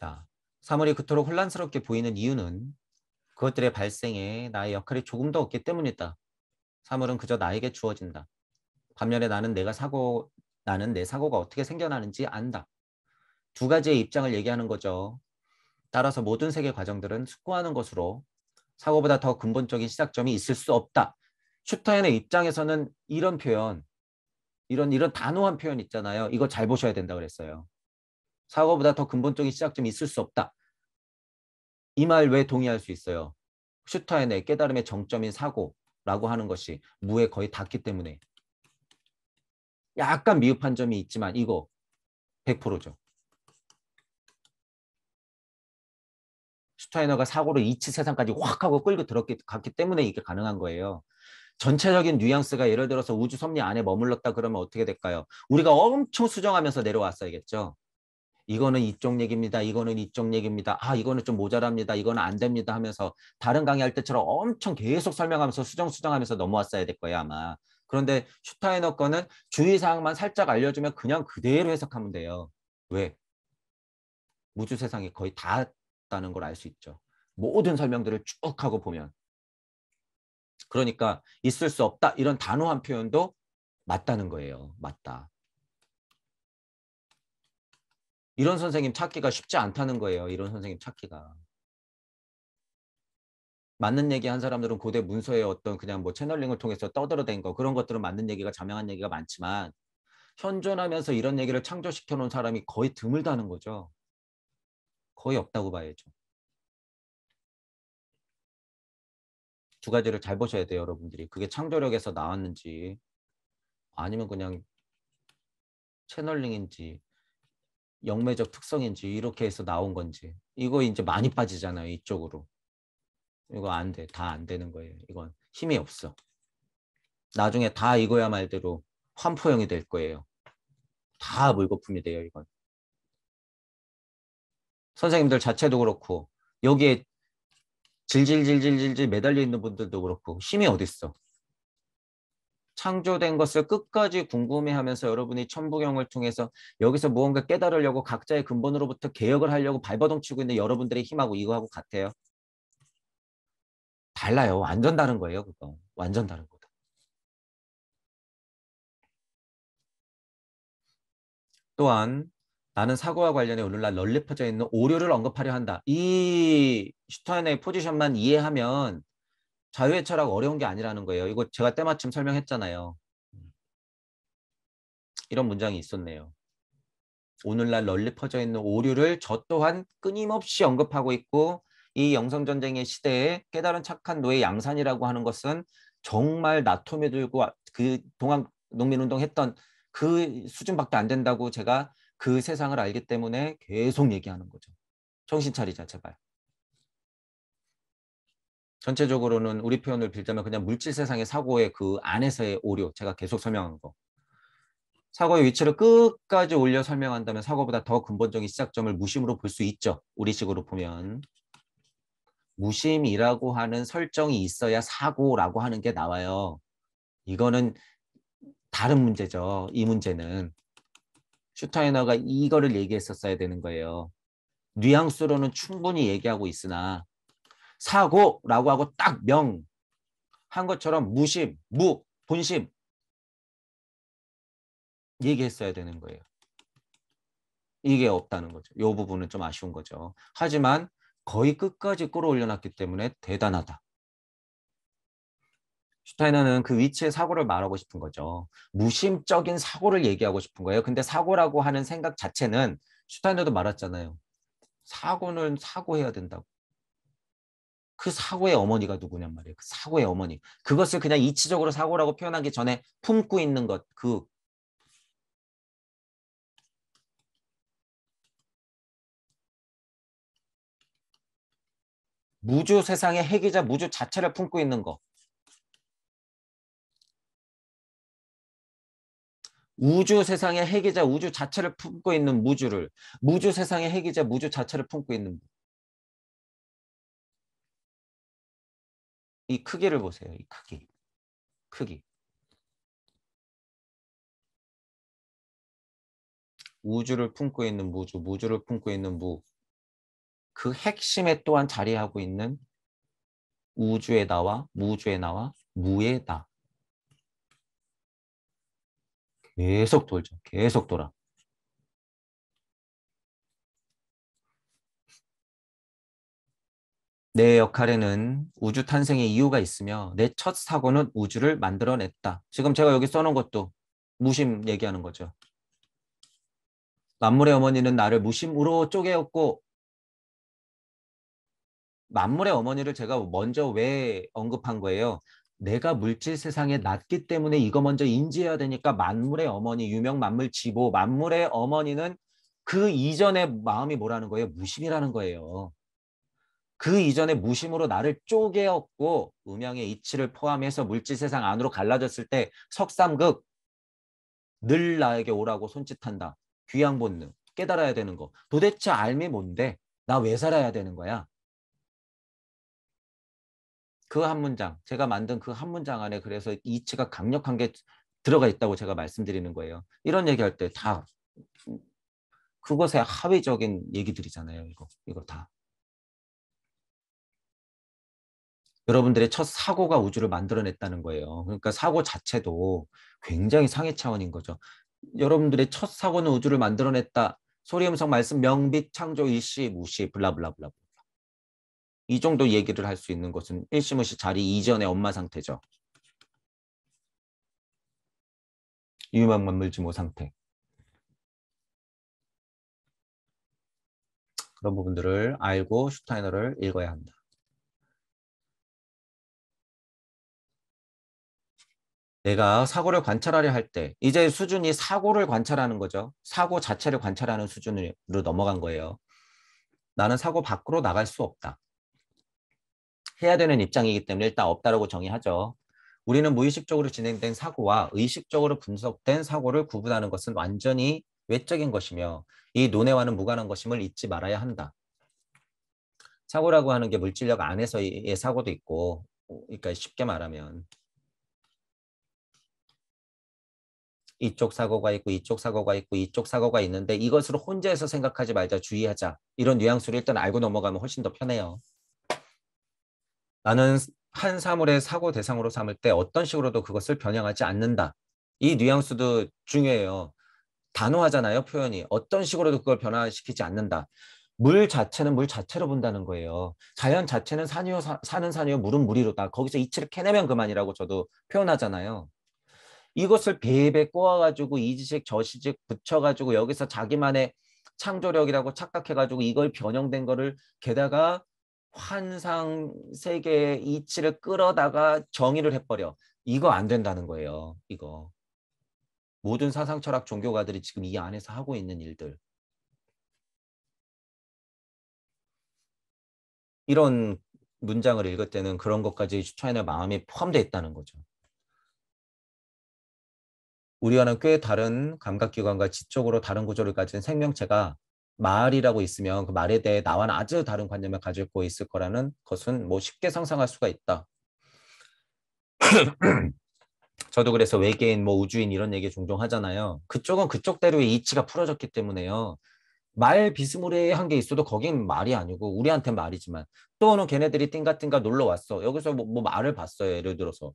자, 사물이 그토록 혼란스럽게 보이는 이유는 그것들의 발생에 나의 역할이 조금도 없기 때문이다. 사물은 그저 나에게 주어진다. 반면에 나는 내가 사고 나는 내 사고가 어떻게 생겨나는지 안다. 두 가지의 입장을 얘기하는 거죠. 따라서 모든 세계 과정들은 숙고하는 것으로 사고보다 더 근본적인 시작점이 있을 수 없다. 슈타인의 입장에서는 이런 표현, 이런 이런 단호한 표현 있잖아요. 이거 잘 보셔야 된다 그랬어요. 사고보다 더 근본적인 시작점이 있을 수 없다. 이 말 왜 동의할 수 있어요? 슈타인의 깨달음의 정점인 사고라고 하는 것이 무에 거의 닿기 때문에 약간 미흡한 점이 있지만 이거 100%죠. 슈타이너가 사고를 이치 세상까지 확 하고 끌고 들었기 갔기 때문에 이게 가능한 거예요. 전체적인 뉘앙스가 예를 들어서 우주 섭리 안에 머물렀다 그러면 어떻게 될까요? 우리가 엄청 수정하면서 내려왔어야겠죠. 이거는 이쪽 얘기입니다. 이거는 이쪽 얘기입니다. 아, 이거는 좀 모자랍니다. 이거는 안 됩니다 하면서 다른 강의할 때처럼 엄청 계속 설명하면서 수정수정하면서 넘어왔어야 될 거예요, 아마. 그런데 슈타이너 거는 주의사항만 살짝 알려주면 그냥 그대로 해석하면 돼요. 왜? 우주 세상이 거의 닿았다는걸 알 수 있죠. 모든 설명들을 쭉 하고 보면. 그러니까 있을 수 없다 이런 단호한 표현도 맞다는 거예요. 맞다. 이런 선생님 찾기가 쉽지 않다는 거예요. 이런 선생님 찾기가. 맞는 얘기 한 사람들은 고대 문서의 어떤 그냥 뭐 채널링을 통해서 떠들어댄 거 그런 것들은 맞는 얘기가 자명한 얘기가 많지만 현존하면서 이런 얘기를 창조시켜 놓은 사람이 거의 드물다는 거죠. 거의 없다고 봐야죠. 두 가지를 잘 보셔야 돼요, 여러분들이. 그게 창조력에서 나왔는지 아니면 그냥 채널링인지 영매적 특성인지 이렇게 해서 나온 건지 이거 이제 많이 빠지잖아요 이쪽으로 이거 안 돼 다 안 되는 거예요 이건 힘이 없어 나중에 다 이거야 말대로 환포형이 될 거예요 다 물거품이 돼요 이건 선생님들 자체도 그렇고 여기에 질질질질질질 매달려 있는 분들도 그렇고 힘이 어딨어 창조된 것을 끝까지 궁금해하면서 여러분이 천부경을 통해서 여기서 무언가 깨달으려고 각자의 근본으로부터 개혁을 하려고 발버둥치고 있는 여러분들의 힘하고 이거하고 같아요? 달라요. 완전 다른 거예요. 그거. 완전 다른 거다. 또한 나는 사고와 관련해 오늘날 널리 퍼져 있는 오류를 언급하려 한다. 이 슈타인의 포지션만 이해하면 자유의 철학 어려운 게 아니라는 거예요. 이거 제가 때마침 설명했잖아요. 이런 문장이 있었네요. 오늘날 널리 퍼져 있는 오류를 저 또한 끊임없이 언급하고 있고 이 영성전쟁의 시대에 깨달은 착한 노예 양산이라고 하는 것은 정말 나토미 들고 아, 그 동안 농민운동 했던 그 수준밖에 안 된다고 제가 그 세상을 알기 때문에 계속 얘기하는 거죠. 정신 차리자 제발. 전체적으로는 우리 표현을 빌자면 그냥 물질 세상의 사고의 그 안에서의 오류, 제가 계속 설명한 거. 사고의 위치를 끝까지 올려 설명한다면 사고보다 더 근본적인 시작점을 무심으로 볼 수 있죠. 우리식으로 보면. 무심이라고 하는 설정이 있어야 사고라고 하는 게 나와요. 이거는 다른 문제죠. 이 문제는. 슈타이너가 이거를 얘기했었어야 되는 거예요. 뉘앙스로는 충분히 얘기하고 있으나 사고라고 하고 딱 명 한 것처럼 무심, 무, 본심 얘기했어야 되는 거예요. 이게 없다는 거죠. 이 부분은 좀 아쉬운 거죠. 하지만 거의 끝까지 끌어올려놨기 때문에 대단하다. 슈타이너는 그 위치의 사고를 말하고 싶은 거죠. 무심적인 사고를 얘기하고 싶은 거예요. 근데 사고라고 하는 생각 자체는 슈타이너도 말했잖아요. 사고는 사고해야 된다고. 그 사고의 어머니가 누구냔 말이에요. 그 사고의 어머니. 그것을 그냥 이치적으로 사고라고 표현하기 전에 품고 있는 것, 그 무주 세상의 핵이자 무주 자체를 품고 있는 것. 우주 세상의 핵이자 우주 자체를 품고 있는 무주를 무주 세상의 핵이자 무주 자체를 품고 있는 이 크기를 보세요. 이 크기. 크기. 우주를 품고 있는 무주, 무주를 품고 있는 무. 그 핵심에 또한 자리하고 있는 우주의 나와 무주의 나와 무의 나. 계속 돌죠. 계속 돌아. 내 역할에는 우주 탄생의 이유가 있으며 내 첫 사고는 우주를 만들어냈다. 지금 제가 여기 써놓은 것도 무심 얘기하는 거죠. 만물의 어머니는 나를 무심으로 쪼개었고 만물의 어머니를 제가 먼저 왜 언급한 거예요? 내가 물질 세상에 났기 때문에 이거 먼저 인지해야 되니까 만물의 어머니, 유명 만물 지보, 만물의 어머니는 그이전의 마음이 뭐라는 거예요? 무심이라는 거예요. 그 이전에 무심으로 나를 쪼개었고 음양의 이치를 포함해서 물질 세상 안으로 갈라졌을 때 석삼극 늘 나에게 오라고 손짓한다. 귀양 본능 깨달아야 되는 거. 도대체 알미 뭔데? 나 왜 살아야 되는 거야? 그 한 문장 제가 만든 그 한 문장 안에 그래서 이치가 강력한 게 들어가 있다고 제가 말씀드리는 거예요. 이런 얘기할 때 다 그것의 하위적인 얘기들이잖아요. 이거 이거 다. 여러분들의 첫 사고가 우주를 만들어냈다는 거예요. 그러니까 사고 자체도 굉장히 상해 차원인 거죠. 여러분들의 첫 사고는 우주를 만들어냈다. 소리 음성 말씀 명빛 창조 일시 무시 블라블라블라 이 정도 얘기를 할 수 있는 것은 일시무시 자리 이전의 엄마 상태죠. 유망 만물지모 상태. 그런 부분들을 알고 슈타이너를 읽어야 한다. 내가 사고를 관찰하려 할 때 이제 수준이 사고를 관찰하는 거죠. 사고 자체를 관찰하는 수준으로 넘어간 거예요. 나는 사고 밖으로 나갈 수 없다. 해야 되는 입장이기 때문에 일단 없다라고 정의하죠. 우리는 무의식적으로 진행된 사고와 의식적으로 분석된 사고를 구분하는 것은 완전히 외적인 것이며 이논외와는 무관한 것임을 잊지 말아야 한다. 사고라고 하는 게 물질력 안에서의 사고도 있고 그러니까 쉽게 말하면 이쪽 사고가 있고 이쪽 사고가 있고 이쪽 사고가 있는데 이것으로 혼자해서 생각하지 말자 주의하자 이런 뉘앙스를 일단 알고 넘어가면 훨씬 더 편해요. 나는 한 사물의 사고 대상으로 삼을 때 어떤 식으로도 그것을 변형하지 않는다. 이 뉘앙스도 중요해요. 단호하잖아요 표현이 어떤 식으로도 그걸 변화시키지 않는다. 물 자체는 물 자체로 본다는 거예요. 자연 자체는 산이요 사, 는 산이요 물은 물이로다. 거기서 이치를 캐내면 그만이라고 저도 표현하잖아요. 이것을 베베 꼬아가지고 이지식 저시직 붙여가지고 여기서 자기만의 창조력이라고 착각해가지고 이걸 변형된 거를 게다가 환상 세계의 이치를 끌어다가 정의를 해버려. 이거 안 된다는 거예요. 이거. 모든 사상 철학 종교가들이 지금 이 안에서 하고 있는 일들. 이런 문장을 읽을 때는 그런 것까지 슈타인의 마음이 포함되어 있다는 거죠. 우리와는 꽤 다른 감각기관과 지적으로 다른 구조를 가진 생명체가 말이라고 있으면 그 말에 대해 나와는 아주 다른 관념을 가지고 있을 거라는 것은 뭐 쉽게 상상할 수가 있다. 저도 그래서 외계인, 뭐 우주인 이런 얘기 종종 하잖아요. 그쪽은 그쪽대로의 이치가 풀어졌기 때문에요. 말 비스무리한 게 있어도 거긴 말이 아니고 우리한테 말이지만 또는 걔네들이 띵가띵가 놀러 왔어. 여기서 뭐, 뭐 말을 봤어요. 예를 들어서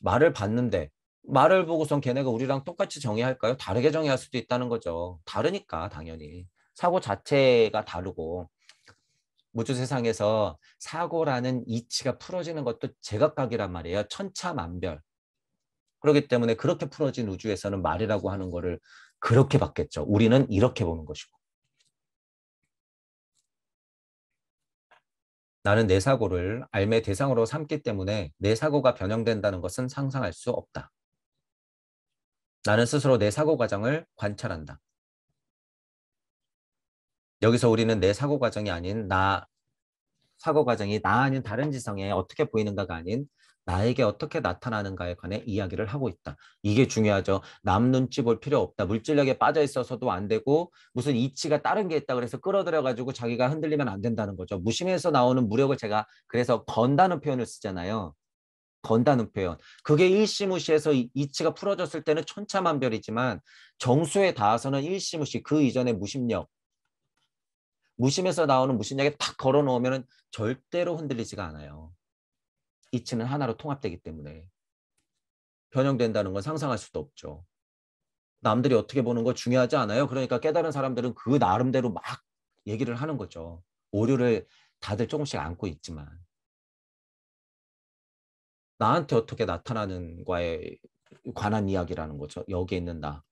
말을 봤는데 말을 보고선 걔네가 우리랑 똑같이 정의할까요? 다르게 정의할 수도 있다는 거죠. 다르니까 당연히 사고 자체가 다르고 우주 세상에서 사고라는 이치가 풀어지는 것도 제각각이란 말이에요. 천차만별. 그렇기 때문에 그렇게 풀어진 우주에서는 말이라고 하는 거를 그렇게 봤겠죠. 우리는 이렇게 보는 것이고. 나는 내 사고를 알매 대상으로 삼기 때문에 내 사고가 변형된다는 것은 상상할 수 없다. 나는 스스로 내 사고 과정을 관찰한다. 여기서 우리는 내 사고 과정이 아닌 나 사고 과정이 나 아닌 다른 지성에 어떻게 보이는가가 아닌 나에게 어떻게 나타나는가에 관해 이야기를 하고 있다. 이게 중요하죠. 남 눈치 볼 필요 없다. 물질력에 빠져 있어서도 안 되고 무슨 이치가 다른 게 있다 그래서 끌어들여 가지고 자기가 흔들리면 안 된다는 거죠. 무심해서 나오는 무력을 제가 그래서 건다는 표현을 쓰잖아요. 건다는 표현. 그게 일시무시해서 이치가 풀어졌을 때는 천차만별이지만 정수에 닿아서는 일시무시 그 이전의 무심력. 무심에서 나오는 무심력에 딱 걸어 놓으면 절대로 흔들리지가 않아요. 이치는 하나로 통합되기 때문에 변형된다는 건 상상할 수도 없죠. 남들이 어떻게 보는 거 중요하지 않아요. 그러니까 깨달은 사람들은 그 나름대로 막 얘기를 하는 거죠. 오류를 다들 조금씩 안고 있지만. 나한테 어떻게 나타나는 과에 관한 이야기라는 거죠. 여기에 있는 나.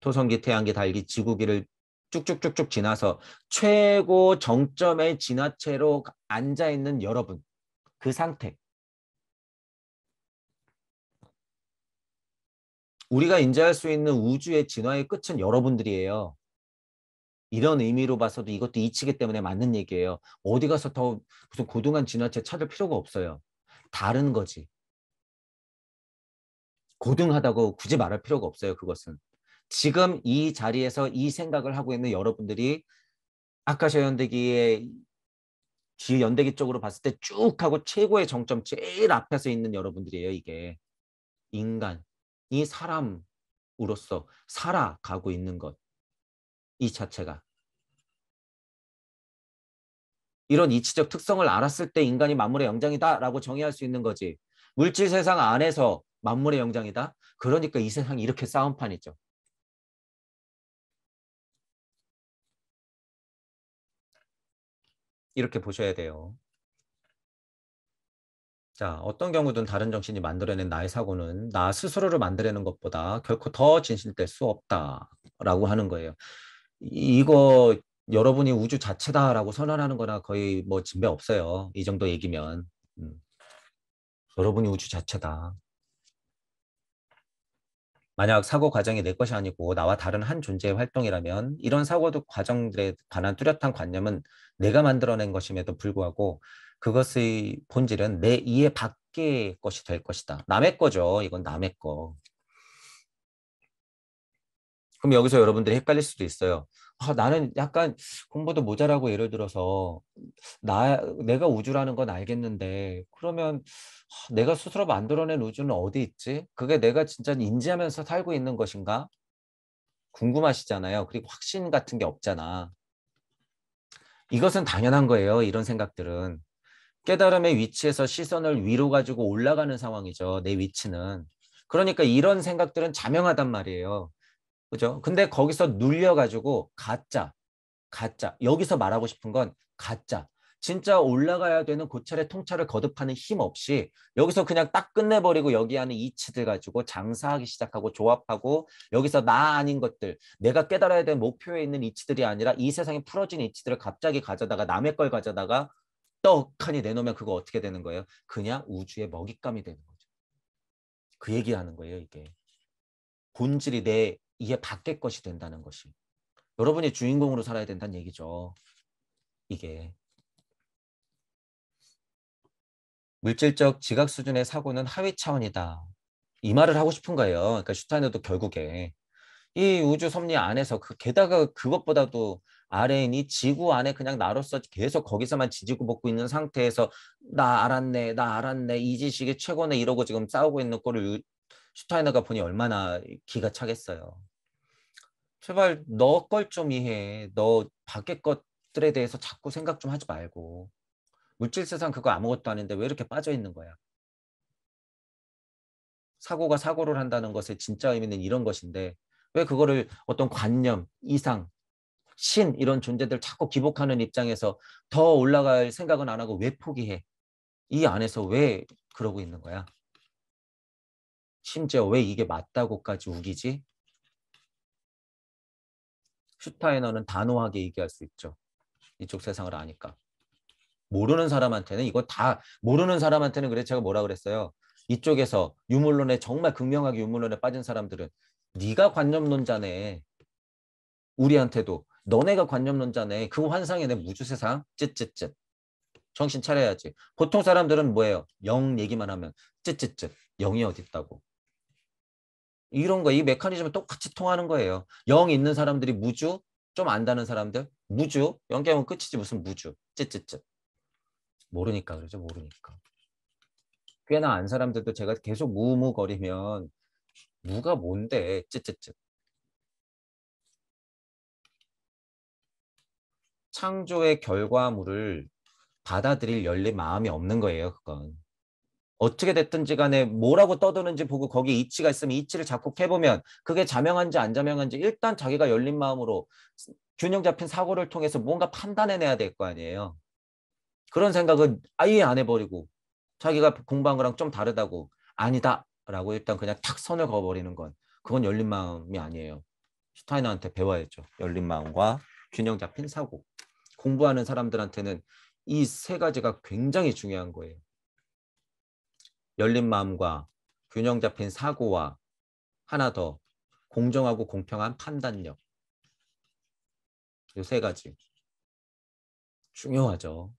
토성기, 태양기, 달기, 지구기를 쭉쭉쭉쭉 지나서 최고 정점에 지나체로 앉아 있는 여러분 그 상태. 우리가 인지할 수 있는 우주의 진화의 끝은 여러분들이에요. 이런 의미로 봐서도 이것도 이치기 때문에 맞는 얘기예요. 어디 가서 더 무슨 고등한 진화체 찾을 필요가 없어요. 다른 거지. 고등하다고 굳이 말할 필요가 없어요. 그것은. 지금 이 자리에서 이 생각을 하고 있는 여러분들이 아카시아 연대기의 뒤 연대기 쪽으로 봤을 때 쭉 하고 최고의 정점 제일 앞에서 있는 여러분들이에요. 이게 인간이 사람으로서 살아가고 있는 것. 이 자체가. 이런 이치적 특성을 알았을 때 인간이 만물의 영장이다라고 정의할 수 있는 거지. 물질 세상 안에서 만물의 영장이다. 그러니까 이 세상이 이렇게 싸움판이죠. 이렇게 보셔야 돼요. 자, 어떤 경우든 다른 정신이 만들어낸 나의 사고는 나 스스로를 만들어내는 것보다 결코 더 진실될 수 없다라고 하는 거예요. 이거 여러분이 우주 자체다라고 선언하는 거나 거의 뭐 진배 없어요. 이 정도 얘기면. 음. 여러분이 우주 자체다. 만약 사고 과정이 내 것이 아니고 나와 다른 한 존재의 활동이라면 이런 사고도 과정들에 관한 뚜렷한 관념은 내가 만들어낸 것임에도 불구하고 그것의 본질은 내 이해 밖의 것이 될 것이다. 남의 거죠. 이건 남의 거. 그럼 여기서 여러분들이 헷갈릴 수도 있어요. 아, 나는 약간 공부도 모자라고 예를 들어서 나 내가 우주라는 건 알겠는데 그러면 아, 내가 스스로 만들어낸 우주는 어디 있지? 그게 내가 진짜 인지하면서 살고 있는 것인가? 궁금하시잖아요. 그리고 확신 같은 게 없잖아. 이것은 당연한 거예요. 이런 생각들은 깨달음의 위치에서 시선을 위로 가지고 올라가는 상황이죠. 내 위치는 그러니까 이런 생각들은 자명하단 말이에요. 그죠? 근데 거기서 눌려가지고 가짜, 가짜. 여기서 말하고 싶은 건 가짜. 진짜 올라가야 되는 고찰의 통찰을 거듭하는 힘 없이 여기서 그냥 딱 끝내버리고 여기 하는 이치들 가지고 장사하기 시작하고 조합하고 여기서 나 아닌 것들 내가 깨달아야 될 목표에 있는 이치들이 아니라 이 세상에 풀어진 이치들을 갑자기 가져다가 남의 걸 가져다가 떡하니 내놓으면 그거 어떻게 되는 거예요? 그냥 우주의 먹잇감이 되는 거죠. 그 얘기하는 거예요 이게. 본질이 내 이게 밖의 것이 된다는 것이 여러분의 주인공으로 살아야 된다는 얘기죠. 이게 물질적 지각 수준의 사고는 하위 차원이다. 이 말을 하고 싶은 거예요. 그러니까 슈타이너도 결국에 이 우주 섭리 안에서 그 게다가 그것보다도 아래인이 지구 안에 그냥 나로서 계속 거기서만 지지고 먹고 있는 상태에서 나 알았네, 나 알았네, 이 지식이 최고네 이러고 지금 싸우고 있는 꼴을 슈타이너가 보니 얼마나 기가 차겠어요. 제발 너 걸 좀 이해. 너 밖에 것들에 대해서 자꾸 생각 좀 하지 말고. 물질 세상 그거 아무것도 아닌데 왜 이렇게 빠져 있는 거야? 사고가 사고를 한다는 것의 진짜 의미는 이런 것인데 왜 그거를 어떤 관념, 이상, 신 이런 존재들 자꾸 기복하는 입장에서 더 올라갈 생각은 안 하고 왜 포기해? 이 안에서 왜 그러고 있는 거야? 심지어 왜 이게 맞다고까지 우기지? 슈타이너는 단호하게 얘기할 수 있죠. 이쪽 세상을 아니까. 모르는 사람한테는 이거 다 모르는 사람한테는 그래 제가 뭐라 그랬어요. 이쪽에서 유물론에 정말 극명하게 유물론에 빠진 사람들은 네가 관념론자네. 우리한테도 너네가 관념론자네. 그 환상에 내 무주 세상 쯧쯧쯧. 정신 차려야지. 보통 사람들은 뭐예요? 영 얘기만 하면 쯧쯧쯧. 영이 어딨다고. 이런 거, 이 메커니즘은 똑같이 통하는 거예요. 영 있는 사람들이 무주, 좀 안다는 사람들, 무주, 영계하면 끝이지 무슨 무주, 찌찌찌. 모르니까 그러죠, 모르니까. 꽤나 안 사람들도 제가 계속 무무거리면 무가 뭔데, 찌찌찌. 창조의 결과물을 받아들일 열린 마음이 없는 거예요, 그건. 어떻게 됐든지 간에 뭐라고 떠드는지 보고 거기 이치가 있으면 이치를 자꾸 해보면 그게 자명한지 안 자명한지 일단 자기가 열린 마음으로 균형 잡힌 사고를 통해서 뭔가 판단해내야 될 거 아니에요. 그런 생각은 아예 안 해버리고 자기가 공부한 거랑 좀 다르다고 아니다라고 일단 그냥 탁 선을 그어버리는 건 그건 열린 마음이 아니에요. 슈타이너한테 배워야죠. 열린 마음과 균형 잡힌 사고. 공부하는 사람들한테는 이 세 가지가 굉장히 중요한 거예요. 열린 마음과 균형 잡힌 사고와 하나 더 공정하고 공평한 판단력. 요 세 가지. 중요하죠.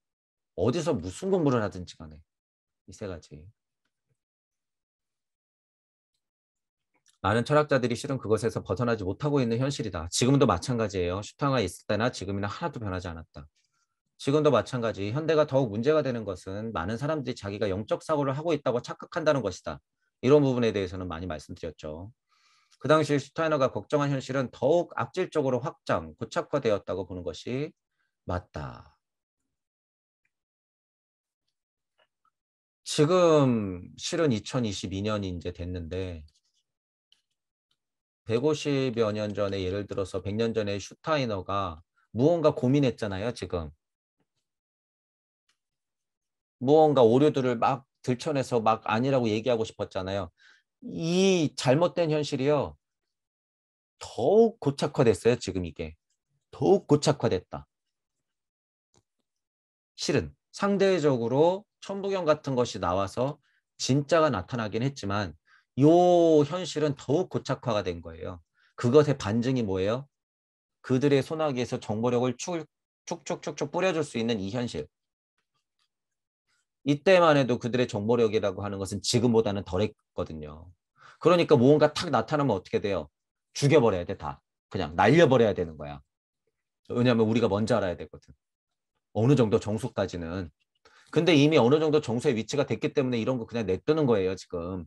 어디서 무슨 공부를 하든지 간에 이 세 가지. 많은 철학자들이 실은 그것에서 벗어나지 못하고 있는 현실이다. 지금도 마찬가지예요. 슈탕가 있을 때나 지금이나 하나도 변하지 않았다. 지금도 마찬가지 현대가 더욱 문제가 되는 것은 많은 사람들이 자기가 영적 사고를 하고 있다고 착각한다는 것이다. 이런 부분에 대해서는 많이 말씀드렸죠. 그 당시 슈타이너가 걱정한 현실은 더욱 악질적으로 확장, 고착화되었다고 보는 것이 맞다. 지금 실은 2022년이 이제 됐는데 150여 년 전에 예를 들어서 100년 전에 슈타이너가 무언가 고민했잖아요, 지금. 무언가 오류들을 막 들춰내서 막 아니라고 얘기하고 싶었잖아요. 이 잘못된 현실이요. 더욱 고착화됐어요, 지금 이게. 더욱 고착화됐다. 실은 상대적으로 천부경 같은 것이 나와서 진짜가 나타나긴 했지만 요 현실은 더욱 고착화가 된 거예요. 그것의 반증이 뭐예요? 그들의 소나기에서 정보력을 축, 축축축축 뿌려줄 수 있는 이 현실. 이때만 해도 그들의 정보력이라고 하는 것은 지금보다는 덜했거든요. 그러니까 무언가 탁 나타나면 어떻게 돼요? 죽여버려야 돼, 다. 그냥 날려버려야 되는 거야. 왜냐하면 우리가 먼저 알아야 되거든. 어느 정도 정수까지는. 근데 이미 어느 정도 정수의 위치가 됐기 때문에 이런 거 그냥 냅두는 거예요, 지금.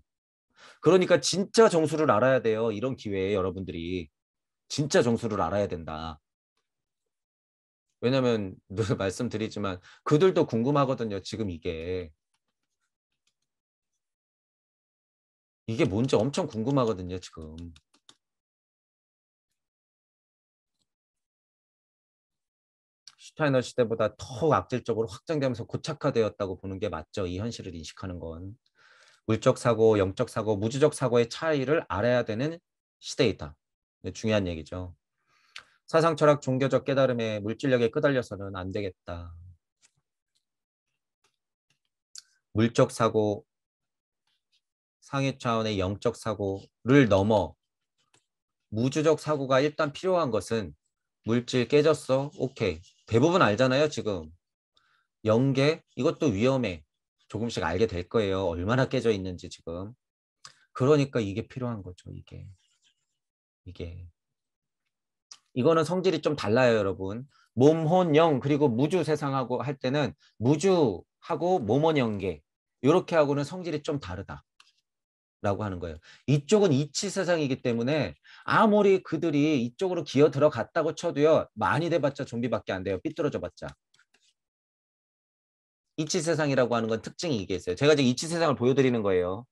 그러니까 진짜 정수를 알아야 돼요. 이런 기회에 여러분들이. 진짜 정수를 알아야 된다. 왜냐하면 늘 말씀드리지만 그들도 궁금하거든요. 지금 이게 이게 뭔지 엄청 궁금하거든요. 지금 슈타이너 시대보다 더욱 악질적으로 확장되면서 고착화되었다고 보는 게 맞죠. 이 현실을 인식하는 건 물적 사고, 영적 사고, 무주적 사고의 차이를 알아야 되는 시대이다. 네, 중요한 얘기죠. 사상 철학 종교적 깨달음에 물질력에 끄달려서는 안 되겠다. 물적 사고, 상해 차원의 영적 사고를 넘어 무주적 사고가 일단 필요한 것은 물질 깨졌어? 오케이. 대부분 알잖아요, 지금. 영계 이것도 위험해. 조금씩 알게 될 거예요. 얼마나 깨져 있는지 지금. 그러니까 이게 필요한 거죠, 이게. 이게. 이거는 성질이 좀 달라요, 여러분. 몸, 혼, 영 그리고 무주 세상하고 할 때는 무주하고 몸혼 연계 이렇게 하고는 성질이 좀 다르다. 라고 하는 거예요. 이쪽은 이치 세상이기 때문에 아무리 그들이 이쪽으로 기어 들어갔다고 쳐도요. 많이 돼봤자 좀비밖에 안 돼요. 삐뚤어져봤자. 이치 세상이라고 하는 건 특징이 이게 있어요. 제가 지금 이치 세상을 보여드리는 거예요.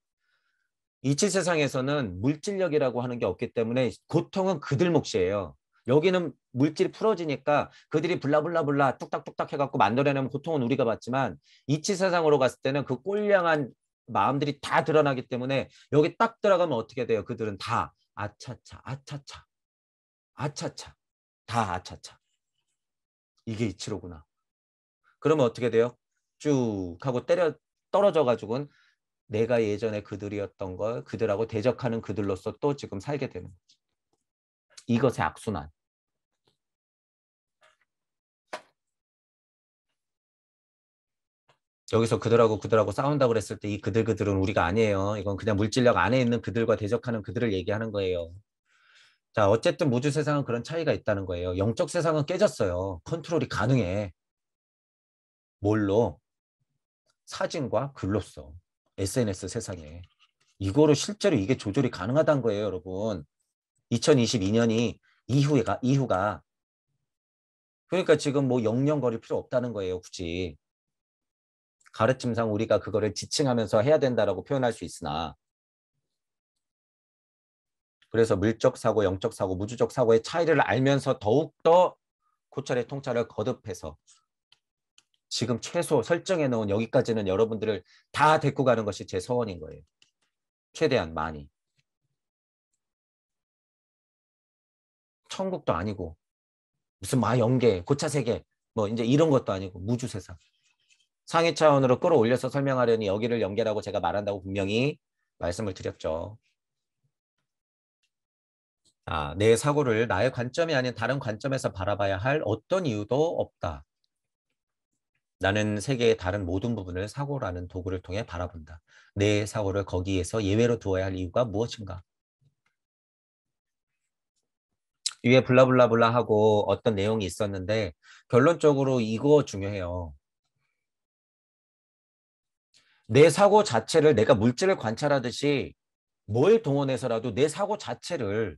이치 세상에서는 물질력이라고 하는 게 없기 때문에 고통은 그들 몫이에요. 여기는 물질이 풀어지니까 그들이 블라블라블라 뚝딱뚝딱 해갖고 만들어내면 고통은 우리가 봤지만 이치 세상으로 갔을 때는 그 꼴량한 마음들이 다 드러나기 때문에 여기 딱 들어가면 어떻게 돼요? 그들은 다 아차차 아차차 아차차 다 아차차 이게 이치로구나. 그러면 어떻게 돼요? 쭉 하고 때려 떨어져 가지고는 내가 예전에 그들이었던 걸 그들하고 대적하는 그들로서 또 지금 살게 되는 거죠. 이것의 악순환. 여기서 그들하고 그들하고 싸운다고 그랬을 때 이 그들 그들은 우리가 아니에요. 이건 그냥 물질력 안에 있는 그들과 대적하는 그들을 얘기하는 거예요. 자, 어쨌든 우주 세상은 그런 차이가 있다는 거예요. 영적 세상은 깨졌어요. 컨트롤이 가능해. 뭘로? 사진과 글로써. SNS 세상에. 이거로 실제로 이게 조절이 가능하다는 거예요, 여러분. 2022년이 이후가 이후가 그러니까 지금 뭐 영영 거릴 필요 없다는 거예요, 굳이. 가르침상 우리가 그거를 지칭하면서 해야 된다라고 표현할 수 있으나 그래서 물적 사고, 영적 사고, 무주적 사고의 차이를 알면서 더욱더 고찰의 통찰을 거듭해서 지금 최소 설정해 놓은 여기까지는 여러분들을 다 데리고 가는 것이 제 서원인 거예요. 최대한 많이. 천국도 아니고 무슨 마영계, 고차세계 뭐 이제 이런 것도 아니고 무주 세상. 상위 차원으로 끌어올려서 설명하려니 여기를 연계라고 제가 말한다고 분명히 말씀을 드렸죠. 아, 내 사고를 나의 관점이 아닌 다른 관점에서 바라봐야 할 어떤 이유도 없다. 나는 세계의 다른 모든 부분을 사고라는 도구를 통해 바라본다. 내 사고를 거기에서 예외로 두어야 할 이유가 무엇인가? 위에 블라블라블라 하고 어떤 내용이 있었는데 결론적으로 이거 중요해요. 내 사고 자체를 내가 물질을 관찰하듯이 뭘 동원해서라도 내 사고 자체를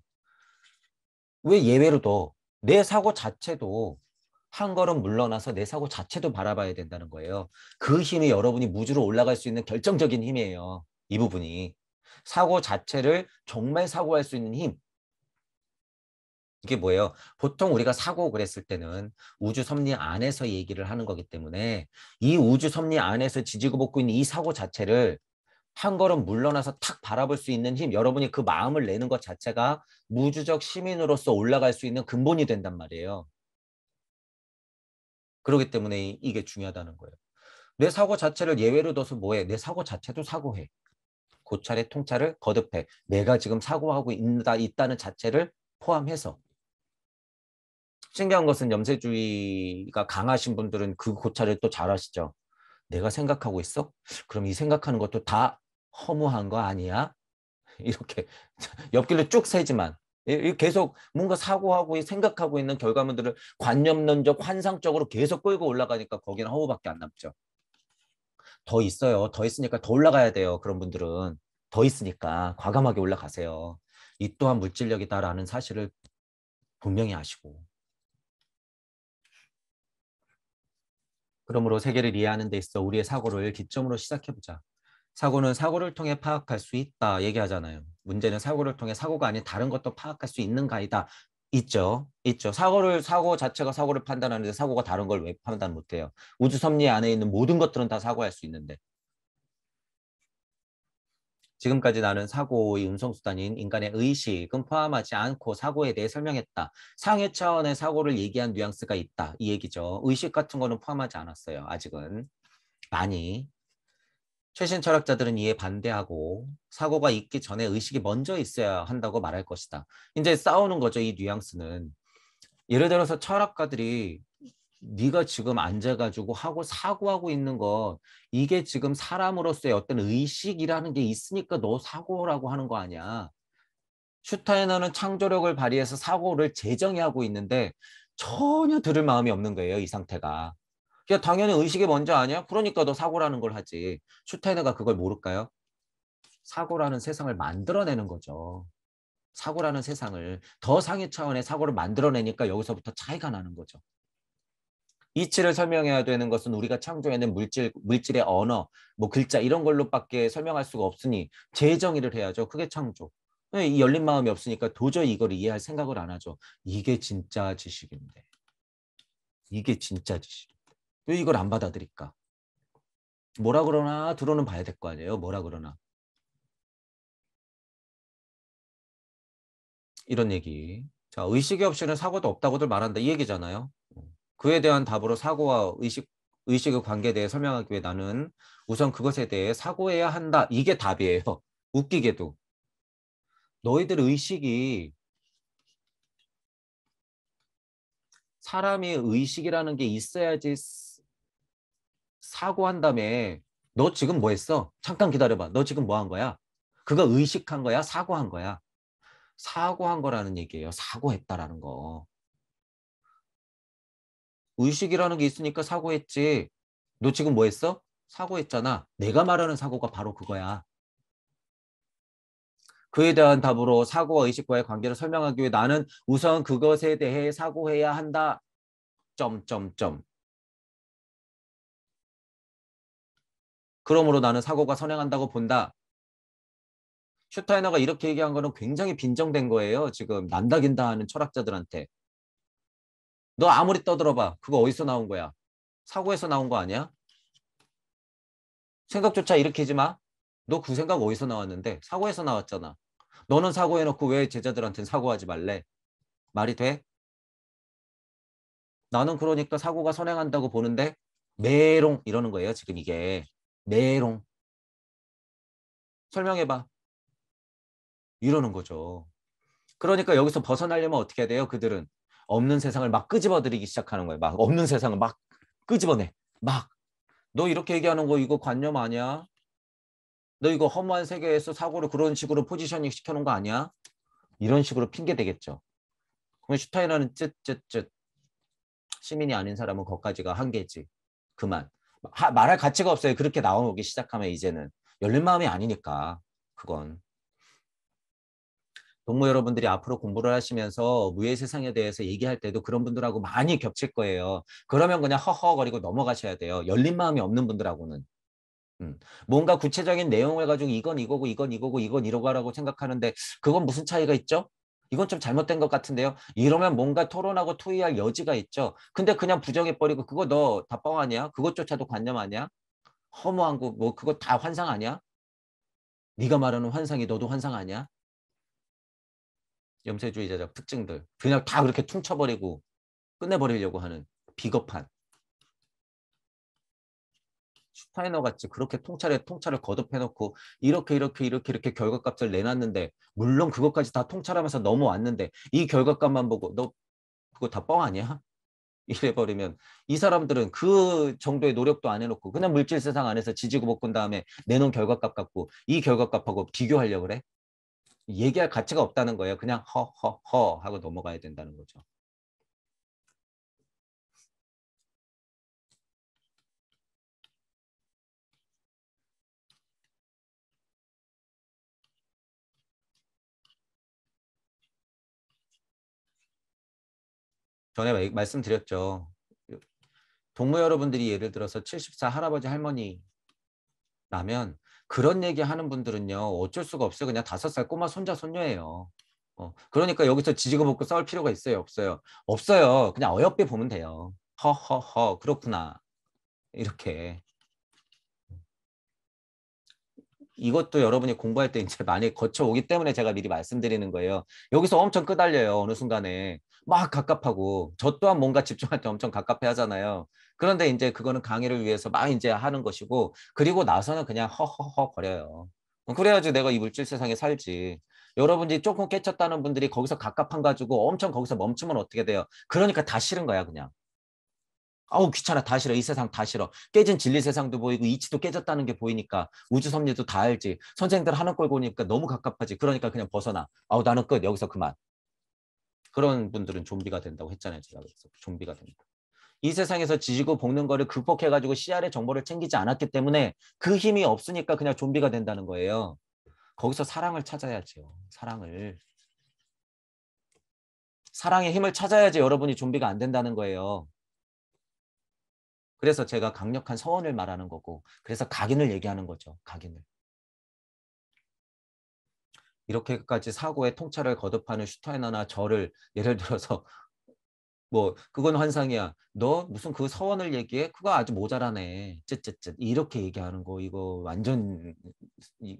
왜 예외로 둬? 내 사고 자체도 한 걸음 물러나서 내 사고 자체도 바라봐야 된다는 거예요. 그 힘이 여러분이 무주로 올라갈 수 있는 결정적인 힘이에요. 이 부분이. 사고 자체를 정말 사고할 수 있는 힘. 이게 뭐예요? 보통 우리가 사고 그랬을 때는 우주 섭리 안에서 얘기를 하는 거기 때문에 이 우주 섭리 안에서 지지고 볶고 있는 이 사고 자체를 한 걸음 물러나서 탁 바라볼 수 있는 힘, 여러분이 그 마음을 내는 것 자체가 무주적 시민으로서 올라갈 수 있는 근본이 된단 말이에요. 그러기 때문에 이게 중요하다는 거예요. 내 사고 자체를 예외로 둬서 뭐해? 내 사고 자체도 사고해. 고찰의 통찰을 거듭해. 내가 지금 사고하고 있다, 있다는 자체를 포함해서 신기한 것은 염세주의가 강하신 분들은 그 고찰을 또 잘하시죠. 내가 생각하고 있어? 그럼 이 생각하는 것도 다 허무한 거 아니야? 이렇게 옆길로 쭉세지만 계속 뭔가 사고하고 생각하고 있는 결과물들을 관념론적 환상적으로 계속 끌고 올라가니까 거기는 허무밖에 안 남죠. 더 있어요. 더 있으니까 더 올라가야 돼요. 그런 분들은 더 있으니까 과감하게 올라가세요. 이 또한 물질력이다라는 사실을 분명히 아시고 그러므로 세계를 이해하는 데 있어 우리의 사고를 기점으로 시작해보자. 사고는 사고를 통해 파악할 수 있다 얘기하잖아요. 문제는 사고를 통해 사고가 아닌 다른 것도 파악할 수 있는가이다. 있죠. 있죠. 사고를 사고 자체가 사고를 판단하는데 사고가 다른 걸 왜 판단 못 해요? 우주 섭리 안에 있는 모든 것들은 다 사고할 수 있는데 지금까지 나는 사고의 음성수단인 인간의 의식은 포함하지 않고 사고에 대해 설명했다. 상해 차원의 사고를 얘기한 뉘앙스가 있다. 이 얘기죠. 의식 같은 거는 포함하지 않았어요. 아직은. 많이. 최신 철학자들은 이에 반대하고 사고가 있기 전에 의식이 먼저 있어야 한다고 말할 것이다. 이제 싸우는 거죠. 이 뉘앙스는. 예를 들어서 철학가들이 네가 지금 앉아가지고 하고 사고하고 있는 것 이게 지금 사람으로서의 어떤 의식이라는 게 있으니까 너 사고라고 하는 거 아니야. 슈타이너는 창조력을 발휘해서 사고를 재정의하고 있는데 전혀 들을 마음이 없는 거예요. 이 상태가. 야 그러니까 당연히 의식이 먼저 아니야? 그러니까 너 사고라는 걸 하지. 슈타이너가 그걸 모를까요? 사고라는 세상을 만들어내는 거죠. 사고라는 세상을 더 상위 차원의 사고를 만들어내니까 여기서부터 차이가 나는 거죠. 이치를 설명해야 되는 것은 우리가 창조해낸 물질, 물질의 언어, 뭐 글자 이런 걸로밖에 설명할 수가 없으니 재정의를 해야죠. 그게 창조. 예, 이 열린 마음이 없으니까 도저히 이걸 이해할 생각을 안 하죠. 이게 진짜 지식인데. 이게 진짜 지식인데. 왜 이걸 안 받아들일까? 뭐라 그러나 들어는 봐야 될 거 아니에요. 뭐라 그러나. 이런 얘기. 자, 의식이 없이는 사고도 없다고들 말한다. 이 얘기잖아요. 그에 대한 답으로 사고와 의식 의식의 관계에 대해 설명하기 위해 나는 우선 그것에 대해 사고해야 한다. 이게 답이에요. 웃기게도 너희들 의식이 사람이 의식이라는 게 있어야지 사고한 다음에 너 지금 뭐 했어? 잠깐 기다려봐. 너 지금 뭐 한 거야? 그거 의식한 거야? 사고한 거야? 사고한 거라는 얘기예요. 사고했다라는 거. 의식이라는 게 있으니까 사고했지. 너 지금 뭐 했어? 사고했잖아. 내가 말하는 사고가 바로 그거야. 그에 대한 답으로 사고와 의식과의 관계를 설명하기 위해 나는 우선 그것에 대해 사고해야 한다. 점점점. 그러므로 나는 사고가 선행한다고 본다. 슈타이너가 이렇게 얘기한 거는 굉장히 빈정된 거예요. 지금 난다긴다 하는 철학자들한테. 너 아무리 떠들어봐. 그거 어디서 나온 거야? 사고에서 나온 거 아니야? 생각조차 이렇게 키지 마. 너 그 생각 어디서 나왔는데? 사고에서 나왔잖아. 너는 사고해놓고 왜 제자들한테는 사고하지 말래? 말이 돼? 나는 그러니까 사고가 선행한다고 보는데 메롱 이러는 거예요. 지금 이게 메롱 설명해봐 이러는 거죠. 그러니까 여기서 벗어나려면 어떻게 해야 돼요? 그들은 없는 세상을 막 끄집어들이기 시작하는 거예요. 막 없는 세상을 막 끄집어내. 막. 너 이렇게 얘기하는 거 이거 관념 아니야? 너 이거 허무한 세계에서 사고를 그런 식으로 포지셔닝 시켜놓은 거 아니야? 이런 식으로 핑계 대겠죠. 그럼 슈타인은 쯧쯧쯧 시민이 아닌 사람은 거기까지가 한계지. 그만. 하, 말할 가치가 없어요. 그렇게 나오기 시작하면 이제는 열린 마음이 아니니까 그건. 동무 여러분들이 앞으로 공부를 하시면서 무의 세상에 대해서 얘기할 때도 그런 분들하고 많이 겹칠 거예요. 그러면 그냥 허허거리고 넘어가셔야 돼요. 열린 마음이 없는 분들하고는. 음, 뭔가 구체적인 내용을 가지고 이건 이거고 이건 이거고 이건 이러고라고 생각하는데 그건 무슨 차이가 있죠? 이건 좀 잘못된 것 같은데요. 이러면 뭔가 토론하고 토의할 여지가 있죠. 근데 그냥 부정해버리고 그거 너 답방 아니야? 그것조차도 관념 아니야? 허무한 거 뭐 그거 다 환상 아니야? 네가 말하는 환상이 너도 환상 아니야? 염세주의자적 특징들 그냥 다 그렇게 퉁쳐버리고 끝내버리려고 하는 비겁한 슈타이너 같이 그렇게 통찰에 통찰을 거듭해놓고 이렇게 이렇게 이렇게 이렇게 결과값을 내놨는데 물론 그것까지 다 통찰하면서 넘어왔는데 이 결과값만 보고 너 그거 다 뻥 아니야? 이래버리면 이 사람들은 그 정도의 노력도 안 해놓고 그냥 물질 세상 안에서 지지고 볶은 다음에 내놓은 결과값 갖고 이 결과값하고 비교하려고 그래? 얘기할 가치가 없다는 거예요. 그냥 허허허 하고 넘어가야 된다는 거죠. 전에 말씀드렸죠. 동무 여러분들이 예를 들어서 74 할아버지 할머니 라면 그런 얘기 하는 분들은요 어쩔 수가 없어요 그냥 다섯 살 꼬마 손자 손녀예요 어, 그러니까 여기서 지지고 먹고 싸울 필요가 있어요 없어요 없어요 그냥 어여삐 보면 돼요 허허허 그렇구나 이렇게 이것도 여러분이 공부할 때 이제 많이 거쳐오기 때문에 제가 미리 말씀드리는 거예요 여기서 엄청 끄달려요 어느 순간에 막 갑갑하고 저 또한 뭔가 집중할 때 엄청 갑갑해 하잖아요. 그런데 이제 그거는 강의를 위해서 막 이제 하는 것이고 그리고 나서는 그냥 허허허 거려요. 그래야지 내가 이 물질 세상에 살지. 여러분이 들 조금 깨쳤다는 분들이 거기서 갑갑한 가지고 엄청 거기서 멈추면 어떻게 돼요? 그러니까 다 싫은 거야 그냥. 아우 귀찮아 다 싫어 이 세상 다 싫어 깨진 진리 세상도 보이고 이치도 깨졌다는 게 보이니까 우주 섭리도 다 알지 선생들 하는 걸 보니까 너무 갑갑하지 그러니까 그냥 벗어나 아우 나는 끝 여기서 그만 그런 분들은 좀비가 된다고 했잖아요. 제가 그래서 좀비가 된다. 이 세상에서 지지고 볶는 거를 극복해가지고 씨알의 정보를 챙기지 않았기 때문에 그 힘이 없으니까 그냥 좀비가 된다는 거예요. 거기서 사랑을 찾아야죠. 사랑을. 사랑의 힘을 찾아야지 여러분이 좀비가 안 된다는 거예요. 그래서 제가 강력한 서원을 말하는 거고 그래서 각인을 얘기하는 거죠. 각인을. 이렇게까지 사고의 통찰을 거듭하는 슈타이너나 저를 예를 들어서 뭐 그건 환상이야. 너 무슨 그 서원을 얘기해? 그거 아주 모자라네. 쯧쯧쯧 이렇게 얘기하는 거 이거 완전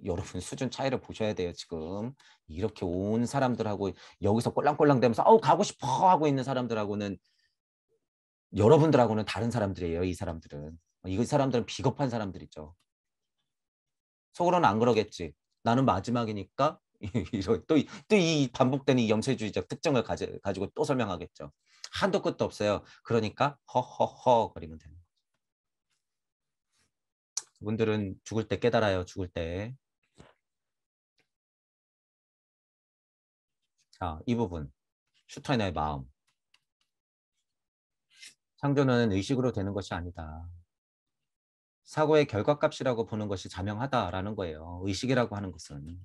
여러분 수준 차이를 보셔야 돼요 지금. 이렇게 온 사람들하고 여기서 꼴랑꼴랑되면서어우 가고 싶어 하고 있는 사람들하고는 여러분들하고는 다른 사람들이에요 이 사람들은. 이 사람들은 비겁한 사람들이죠. 속으로는 안 그러겠지. 나는 마지막이니까 이또이 반복되는 이 염세주의적 특징을 가지, 가지고 또 설명하겠죠. 한도 끝도 없어요. 그러니까 허허허 거리면 되는 거죠. 그분들은 죽을 때 깨달아요. 죽을 때. 자, 이 부분. 슈타이너의 마음. 창조은 의식으로 되는 것이 아니다. 사고의 결과값이라고 보는 것이 자명하다라는 거예요. 의식이라고 하는 것은.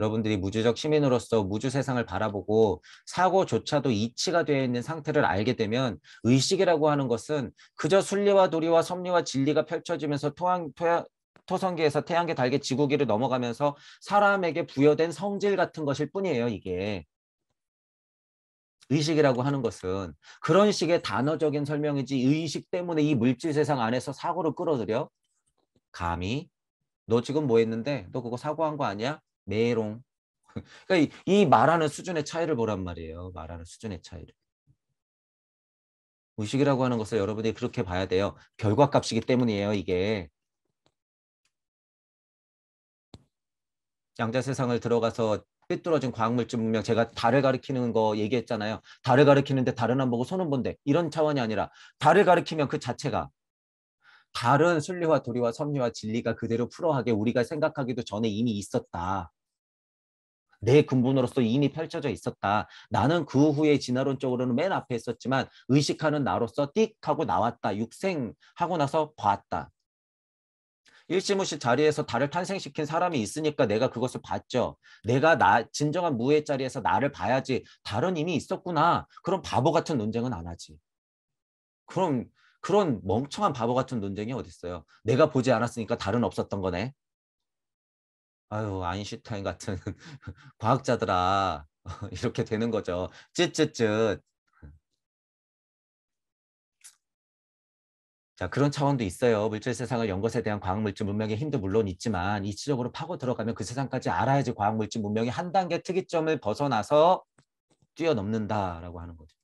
여러분들이 무주적 시민으로서 무주 세상을 바라보고 사고조차도 이치가 되어 있는 상태를 알게 되면 의식이라고 하는 것은 그저 순리와 도리와 섭리와 진리가 펼쳐지면서 토양, 토양, 토성계에서 태양계, 달계, 지구계를 넘어가면서 사람에게 부여된 성질 같은 것일 뿐이에요, 이게. 의식이라고 하는 것은 그런 식의 단어적인 설명이지 의식 때문에 이 물질 세상 안에서 사고를 끌어들여? 감히? 너 지금 뭐 했는데? 너 그거 사고한 거 아니야? 메롱. 그러니까 이, 이 말하는 수준의 차이를 보란 말이에요. 말하는 수준의 차이를. 무식이라고 하는 것을 여러분들이 그렇게 봐야 돼요. 결과값이기 때문이에요, 이게. 양자 세상을 들어가서 삐뚤어진 과학물질 문명 제가 달을 가리키는 거 얘기했잖아요. 달을 가리키는데 달은 안 보고 손은 본데 이런 차원이 아니라 달을 가리키면 그 자체가 달은 순리와 도리와 섭리와 진리가 그대로 풀어하게 우리가 생각하기도 전에 이미 있었다. 내 근본으로서 이미 펼쳐져 있었다. 나는 그 후에 진화론적으로는 맨 앞에 있었지만 의식하는 나로서 띡 하고 나왔다. 육생하고 나서 봤다. 일시무시 자리에서 달을 탄생시킨 사람이 있으니까 내가 그것을 봤죠. 내가 나 진정한 무의 자리에서 나를 봐야지 달은 이미 있었구나. 그럼 바보 같은 논쟁은 안 하지. 그럼 그런 멍청한 바보 같은 논쟁이 어딨어요. 내가 보지 않았으니까 달은 없었던 거네. 아유 아인슈타인 같은 과학자들아 이렇게 되는 거죠. 쯧쯧쯧. 자 그런 차원도 있어요. 물질 세상을 연것에 대한 과학 물질 문명의 힘도 물론 있지만 이치적으로 파고 들어가면 그 세상까지 알아야지 과학 물질 문명이 한 단계 특이점을 벗어나서 뛰어넘는다라고 하는 거죠.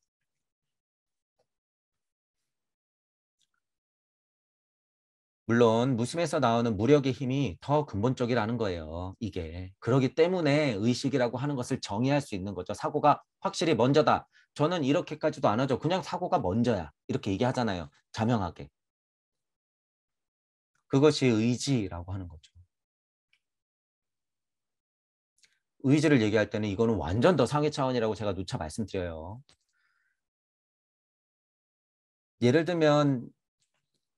물론 무심에서 나오는 무력의 힘이 더 근본적이라는 거예요. 이게 그러기 때문에 의식이라고 하는 것을 정의할 수 있는 거죠. 사고가 확실히 먼저다. 저는 이렇게까지도 안 하죠. 그냥 사고가 먼저야. 이렇게 얘기하잖아요. 자명하게. 그것이 의지라고 하는 거죠. 의지를 얘기할 때는 이거는 완전 더 상위 차원이라고 제가 누차 말씀드려요. 예를 들면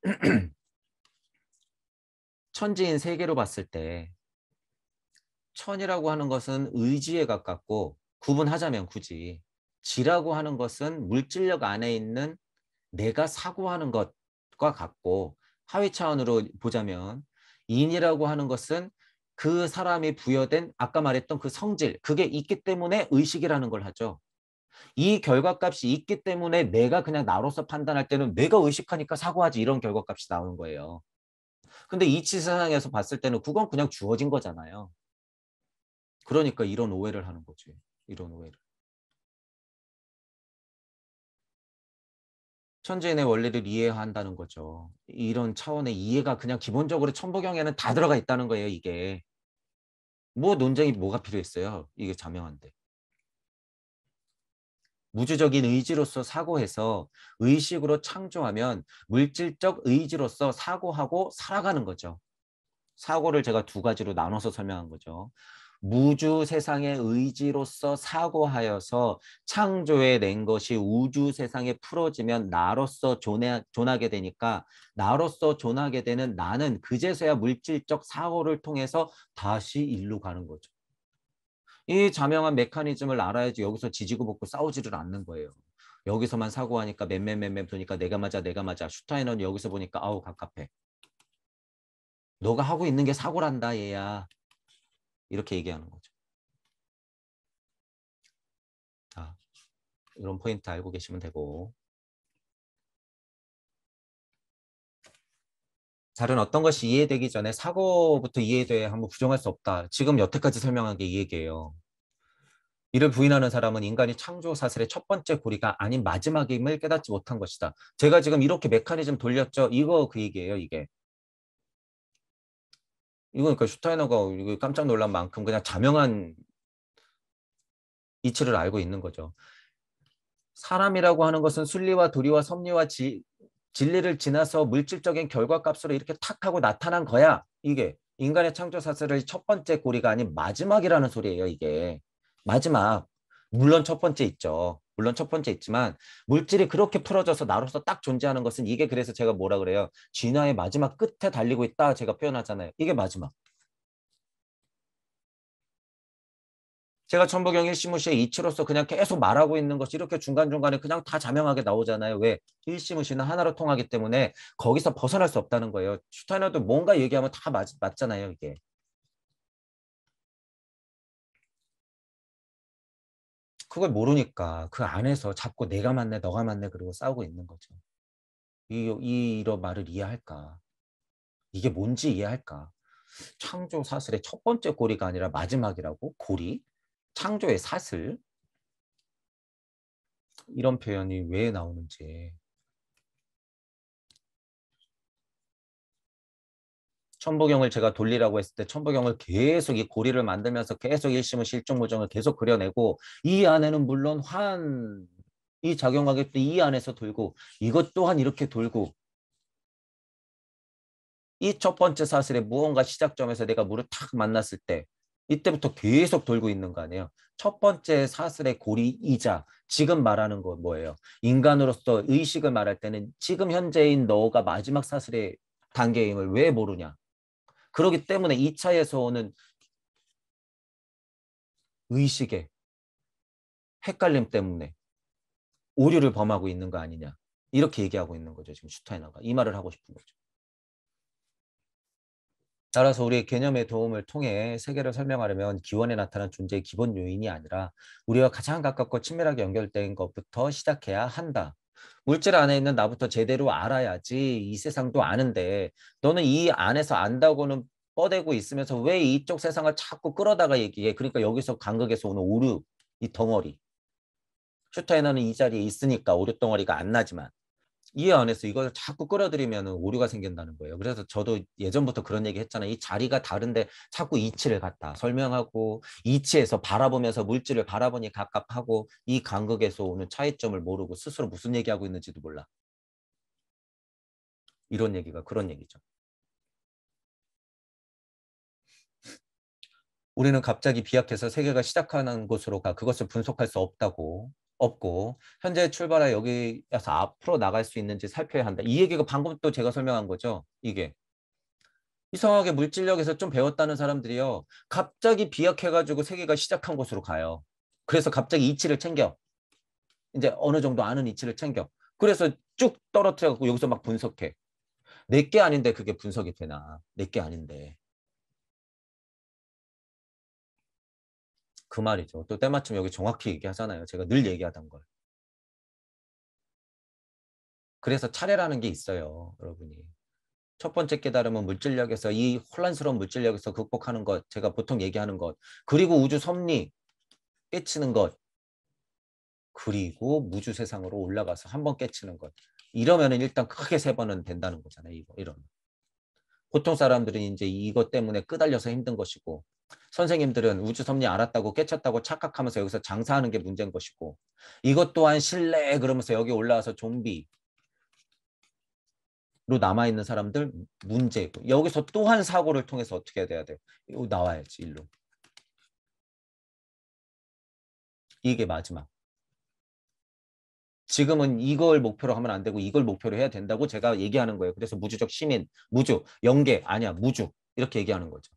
천지인 세계로 봤을 때 천이라고 하는 것은 의지에 가깝고 구분하자면 굳이 지라고 하는 것은 물질력 안에 있는 내가 사고하는 것과 같고 하위 차원으로 보자면 인이라고 하는 것은 그 사람이 부여된 아까 말했던 그 성질 그게 있기 때문에 의식이라는 걸 하죠. 이 결과값이 있기 때문에 내가 그냥 나로서 판단할 때는 내가 의식하니까 사고하지 이런 결과값이 나오는 거예요. 근데 이치 사상에서 봤을 때는 그건 그냥 주어진 거잖아요. 그러니까 이런 오해를 하는 거지. 이런 오해를. 천재인의 원리를 이해한다는 거죠. 이런 차원의 이해가 그냥 기본적으로 천부경에는 다 들어가 있다는 거예요, 이게. 뭐 논쟁이 뭐가 필요했어요? 이게 자명한데. 무주적인 의지로서 사고해서 의식으로 창조하면 물질적 의지로서 사고하고 살아가는 거죠. 사고를 제가 두 가지로 나눠서 설명한 거죠. 무주 세상의 의지로서 사고하여서 창조해 낸 것이 우주 세상에 풀어지면 나로서 존해, 존하게 되니까 나로서 존하게 되는 나는 그제서야 물질적 사고를 통해서 다시 일로 가는 거죠. 이 자명한 메커니즘을 알아야지 여기서 지지고 볶고 싸우지를 않는 거예요. 여기서만 사고하니까 맴맴맴맴 도니까 내가 맞아 내가 맞아 슈타인은 여기서 보니까 아우 갑갑해. 너가 하고 있는 게 사고란다 얘야. 이렇게 얘기하는 거죠. 아, 이런 포인트 알고 계시면 되고 잘은 어떤 것이 이해되기 전에 사고부터 이해돼 한번 부정할 수 없다. 지금 여태까지 설명한 게 이 얘기예요. 이를 부인하는 사람은 인간이 창조 사슬의 첫 번째 고리가 아닌 마지막임을 깨닫지 못한 것이다. 제가 지금 이렇게 메커니즘 돌렸죠. 이거 그 얘기예요. 이게. 이건 그 슈타이너가 깜짝 놀란 만큼 그냥 자명한 이치를 알고 있는 거죠. 사람이라고 하는 것은 순리와 도리와 섭리와 지, 진리를 지나서 물질적인 결과값으로 이렇게 탁 하고 나타난 거야. 이게 인간의 창조 사슬의 첫 번째 고리가 아닌 마지막이라는 소리예요. 이게 마지막. 물론 첫 번째 있죠. 물론 첫 번째 있지만 물질이 그렇게 풀어져서 나로서 딱 존재하는 것은 이게 그래서 제가 뭐라 그래요. 진화의 마지막 끝에 달리고 있다 제가 표현하잖아요. 이게 마지막. 제가 천부경 일심무시의 이치로서 그냥 계속 말하고 있는 것이 이렇게 중간중간에 그냥 다 자명하게 나오잖아요. 왜? 일심무시는 하나로 통하기 때문에 거기서 벗어날 수 없다는 거예요. 슈타이너도 뭔가 얘기하면 다 맞, 맞잖아요. 이게. 그걸 모르니까 그 안에서 자꾸 내가 맞네 너가 맞네 그리고 싸우고 있는 거죠. 이, 이 이런 말을 이해할까? 이게 뭔지 이해할까? 창조 사슬의 첫 번째 고리가 아니라 마지막이라고? 고리? 창조의 사슬 이런 표현이 왜 나오는지 천보경을 제가 돌리라고 했을 때천보경을 계속 이 고리를 만들면서 계속 일심은 실종 무정을 계속 그려내고 이 안에는 물론 환이 작용하게 또이 안에서 돌고 이것 또한 이렇게 돌고 이 첫 번째 사슬의 무언가 시작점에서 내가 물을 탁 만났을 때 이때부터 계속 돌고 있는 거 아니에요. 첫 번째 사슬의 고리이자 지금 말하는 건 뭐예요? 인간으로서 의식을 말할 때는 지금 현재인 너가 마지막 사슬의 단계임을 왜 모르냐? 그러기 때문에 이차에서 오는 의식의 헷갈림 때문에 오류를 범하고 있는 거 아니냐. 이렇게 얘기하고 있는 거죠. 지금 슈타이너가. 이 말을 하고 싶은 거죠. 따라서 우리의 개념의 도움을 통해 세계를 설명하려면 기원에 나타난 존재의 기본 요인이 아니라 우리와 가장 가깝고 친밀하게 연결된 것부터 시작해야 한다. 물질 안에 있는 나부터 제대로 알아야지 이 세상도 아는데 너는 이 안에서 안다고는 뻗대고 있으면서 왜 이쪽 세상을 자꾸 끌어다가 얘기해. 그러니까 여기서 간극에서 오는 오류, 이 덩어리. 슈타이너는 이 자리에 있으니까 오류 덩어리가 안 나지만 이 안에서 이걸 자꾸 끌어들이면 오류가 생긴다는 거예요. 그래서 저도 예전부터 그런 얘기 했잖아요. 이 자리가 다른데 자꾸 이치를 갖다 설명하고 이치에서 바라보면서 물질을 바라보니 갑갑하고 이 간극에서 오는 차이점을 모르고 스스로 무슨 얘기하고 있는지도 몰라. 이런 얘기가 그런 얘기죠. 우리는 갑자기 비약해서 세계가 시작하는 곳으로 가 그것을 분석할 수 없다고 없고 현재 출발해 여기에서 앞으로 나갈 수 있는지 살펴야 한다. 이 얘기가 방금 또 제가 설명한 거죠. 이게 이상하게 물질력에서 좀 배웠다는 사람들이요. 갑자기 비약해가지고 세계가 시작한 곳으로 가요. 그래서 갑자기 이치를 챙겨. 이제 어느 정도 아는 이치를 챙겨. 그래서 쭉 떨어뜨려갖고 여기서 막 분석해. 내 게 아닌데 그게 분석이 되나. 내 게 아닌데. 그 말이죠. 또 때마침 여기 정확히 얘기하잖아요. 제가 늘 얘기하던 걸. 그래서 차례라는 게 있어요. 여러분이. 첫 번째 깨달음은 물질력에서 이 혼란스러운 물질력에서 극복하는 것. 제가 보통 얘기하는 것. 그리고 우주 섭리 깨치는 것. 그리고 무주 세상으로 올라가서 한번 깨치는 것. 이러면 은 일단 크게 세 번은 된다는 거잖아요. 이거, 이런. 보통 사람들은 이제 이것 때문에 끄달려서 힘든 것이고 선생님들은 우주 섭리 알았다고 깨쳤다고 착각하면서 여기서 장사하는 게 문제인 것이고 이것 또한 신뢰 그러면서 여기 올라와서 좀비로 남아있는 사람들 문제이고 여기서 또한 사고를 통해서 어떻게 해야 돼요? 이거 나와야지 일로 이게 마지막 지금은 이걸 목표로 하면 안 되고 이걸 목표로 해야 된다고 제가 얘기하는 거예요 그래서 무주적 시민, 무주, 영계 아니야 무주 이렇게 얘기하는 거죠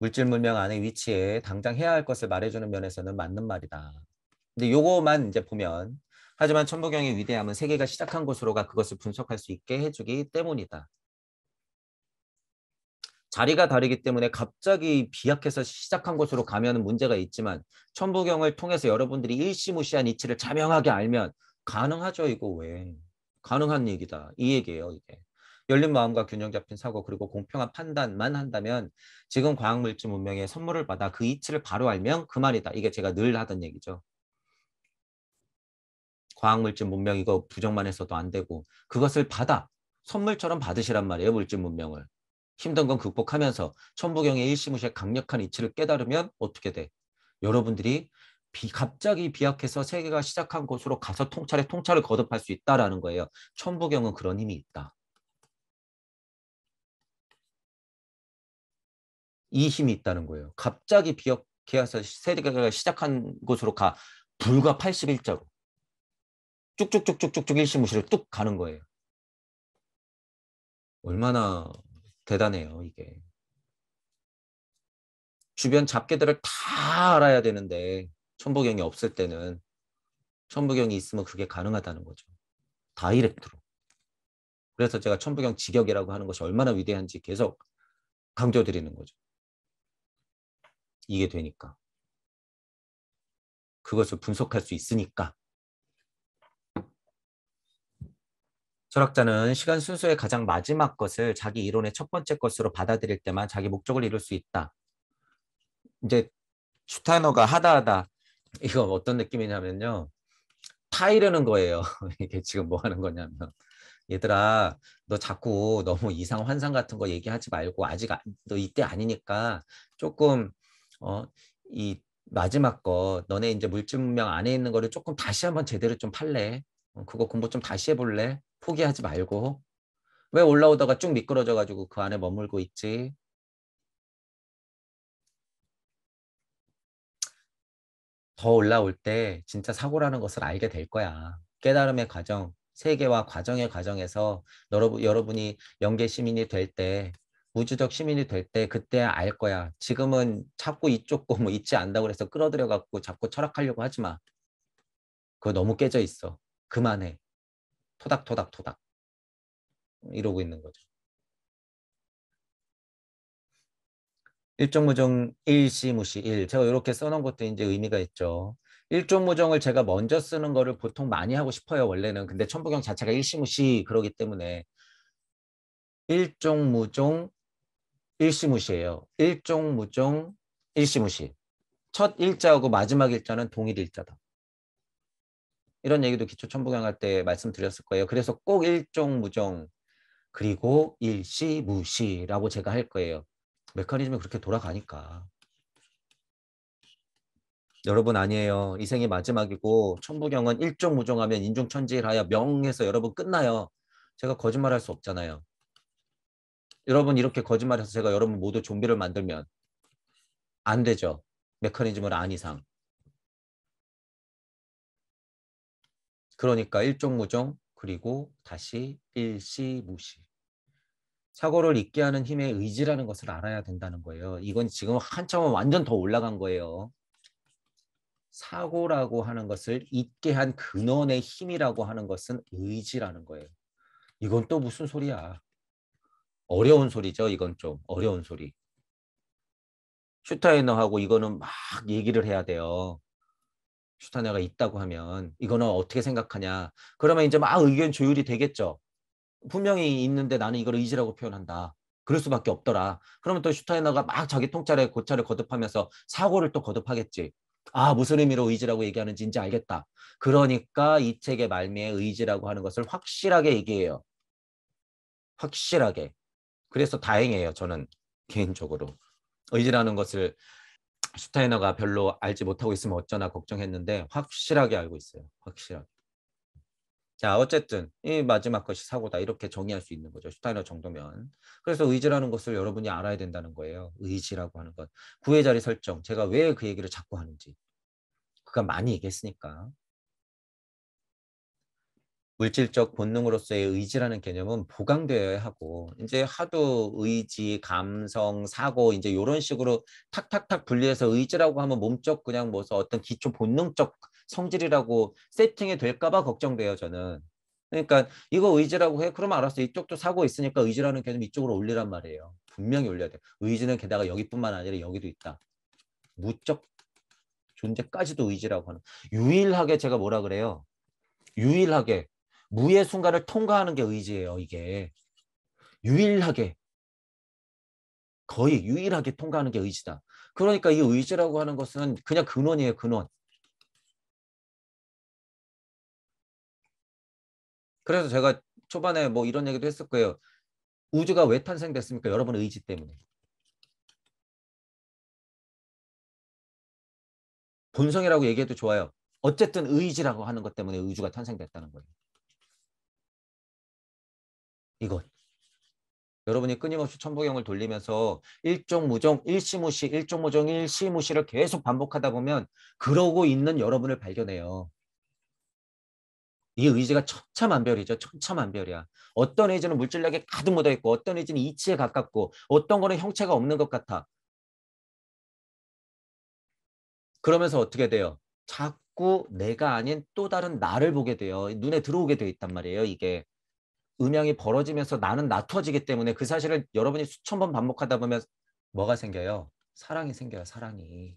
물질 문명 안에 위치해 당장 해야 할 것을 말해주는 면에서는 맞는 말이다. 근데 요거만 이제 보면 하지만 천부경의 위대함은 세계가 시작한 곳으로가 그것을 분석할 수 있게 해주기 때문이다. 자리가 다르기 때문에 갑자기 비약해서 시작한 곳으로 가면 문제가 있지만 천부경을 통해서 여러분들이 일시무시한 이치를 자명하게 알면 가능하죠 이거 왜 가능한 얘기다 이 얘기예요 이게 열린 마음과 균형 잡힌 사고 그리고 공평한 판단만 한다면 지금 과학물질 문명의 선물을 받아 그 이치를 바로 알면 그만이다. 이게 제가 늘 하던 얘기죠. 과학물질 문명 이거 부정만 해서도 안 되고 그것을 받아 선물처럼 받으시란 말이에요. 물질 문명을. 힘든 건 극복하면서 천부경의 일시무시의 강력한 이치를 깨달으면 어떻게 돼? 여러분들이 비, 갑자기 비약해서 세계가 시작한 곳으로 가서 통찰에 통찰을 거듭할 수 있다라는 거예요. 천부경은 그런 힘이 있다. 이 힘이 있다는 거예요. 갑자기 비역해서 세계가 시작한 곳으로 가 불과 81자로 쭉쭉쭉쭉쭉쭉 일시무시로 뚝 가는 거예요. 얼마나 대단해요 이게. 주변 잡개들을 다 알아야 되는데 천부경이 없을 때는 천부경이 있으면 그게 가능하다는 거죠. 다이렉트로. 그래서 제가 천부경 직역이라고 하는 것이 얼마나 위대한지 계속 강조드리는 거죠. 이게 되니까. 그것을 분석할 수 있으니까. 철학자는 시간 순서의 가장 마지막 것을 자기 이론의 첫 번째 것으로 받아들일 때만 자기 목적을 이룰 수 있다. 이제 슈타너가 하다 하다 이거 어떤 느낌이냐면요. 타이르는 거예요. 이게 지금 뭐 하는 거냐면 얘들아 너 자꾸 너무 이상 환상 같은 거 얘기하지 말고 아직 너 이때 아니니까 조금 어, 이 마지막 거 너네 이제 물증명 안에 있는 거를 조금 다시 한번 제대로 좀 팔래. 어, 그거 공부 좀 다시 해볼래. 포기하지 말고. 왜 올라오다가 쭉 미끄러져 가지고 그 안에 머물고 있지? 더 올라올 때 진짜 사고라는 것을 알게 될 거야. 깨달음의 과정, 세계와 과정의 과정에서 여러분, 여러분이 연계 시민이 될때 무주적 시민이 될 때 그때 알 거야. 지금은 자꾸 이쪽고 뭐 있지 않다고 해서 끌어들여 갖고 자꾸 철학하려고 하지 마. 그거 너무 깨져 있어. 그만해. 토닥토닥 토닥. 이러고 있는 거죠. 일종무종 일시무시 일 제가 이렇게 써놓은 것도 이제 의미가 있죠. 일종무종을 제가 먼저 쓰는 거를 보통 많이 하고 싶어요. 원래는 근데 천부경 자체가 일시무시 그러기 때문에 일종무종 일시무시예요. 일종, 무종, 일시무시. 첫 일자하고 마지막 일자는 동일 일자다. 이런 얘기도 기초 천부경할 때 말씀드렸을 거예요. 그래서 꼭 일종, 무종, 그리고 일시무시라고 제가 할 거예요. 메커니즘이 그렇게 돌아가니까. 여러분 아니에요. 이 생이 마지막이고 천부경은 일종 무종하면 인종천지일하여 명해서 여러분 끝나요. 제가 거짓말할 수 없잖아요. 여러분 이렇게 거짓말해서 제가 여러분 모두 좀비를 만들면 안 되죠. 메커니즘을 안 이상. 그러니까 일종무종 그리고 다시 일시무시. 사고를 잊게 하는 힘의 의지라는 것을 알아야 된다는 거예요. 이건 지금 한참 완전 더 올라간 거예요. 사고라고 하는 것을 잊게 한 근원의 힘이라고 하는 것은 의지라는 거예요. 이건 또 무슨 소리야? 어려운 소리죠. 이건 좀 어려운 소리. 슈타이너하고 이거는 막 얘기를 해야 돼요. 슈타이너가 있다고 하면 이거는 어떻게 생각하냐. 그러면 이제 막 의견 조율이 되겠죠. 분명히 있는데 나는 이걸 의지라고 표현한다. 그럴 수밖에 없더라. 그러면 또 슈타이너가 막 자기 통찰에 고찰을 거듭하면서 사고를 또 거듭하겠지. 아 무슨 의미로 의지라고 얘기하는지 이제 알겠다. 그러니까 이 책의 말미에 의지라고 하는 것을 확실하게 얘기해요. 확실하게. 그래서 다행이에요. 저는 개인적으로 의지라는 것을 슈타이너가 별로 알지 못하고 있으면 어쩌나 걱정했는데 확실하게 알고 있어요. 확실하게. 자 어쨌든 이 마지막 것이 사고다 이렇게 정의할 수 있는 거죠 슈타이너 정도면 그래서 의지라는 것을 여러분이 알아야 된다는 거예요 의지라고 하는 것 구의 자리 설정 제가 왜 그 얘기를 자꾸 하는지 그가 많이 얘기했으니까 물질적 본능으로서의 의지라는 개념은 보강되어야 하고 이제 하도 의지, 감성, 사고 이제 이런 식으로 탁탁탁 분리해서 의지라고 하면 몸적 그냥 뭐서 어떤 기초 본능적 성질이라고 세팅이 될까봐 걱정돼요 저는. 그러니까 이거 의지라고 해 그러면 알았어 이쪽도 사고 있으니까 의지라는 개념 이쪽으로 올리란 말이에요. 분명히 올려야 돼. 의지는 게다가 여기뿐만 아니라 여기도 있다. 무적 존재까지도 의지라고 하는 유일하게 제가 뭐라 그래요? 유일하게 무의 순간을 통과하는 게 의지예요. 이게 유일하게 거의 유일하게 통과하는 게 의지다. 그러니까 이 의지라고 하는 것은 그냥 근원이에요. 근원. 그래서 제가 초반에 뭐 이런 얘기도 했을 거예요. 우주가 왜 탄생됐습니까? 여러분의 지 때문에. 본성이라고 얘기해도 좋아요. 어쨌든 의지라고 하는 것 때문에 우주가 탄생됐다는 거예요. 이것. 여러분이 끊임없이 천부경을 돌리면서 일종무종 일시무시, 일종무종 일시무시를 계속 반복하다 보면 그러고 있는 여러분을 발견해요. 이 의지가 천차만별이죠. 천차만별이야. 어떤 의지는 물질력에 가득 묻어있고 어떤 의지는 이치에 가깝고 어떤 거는 형체가 없는 것 같아. 그러면서 어떻게 돼요? 자꾸 내가 아닌 또 다른 나를 보게 돼요. 눈에 들어오게 돼 있단 말이에요. 이게 음향이 벌어지면서 나는 나투어지기 때문에 그 사실을 여러분이 수천 번 반복하다 보면 뭐가 생겨요? 사랑이 생겨요. 사랑이.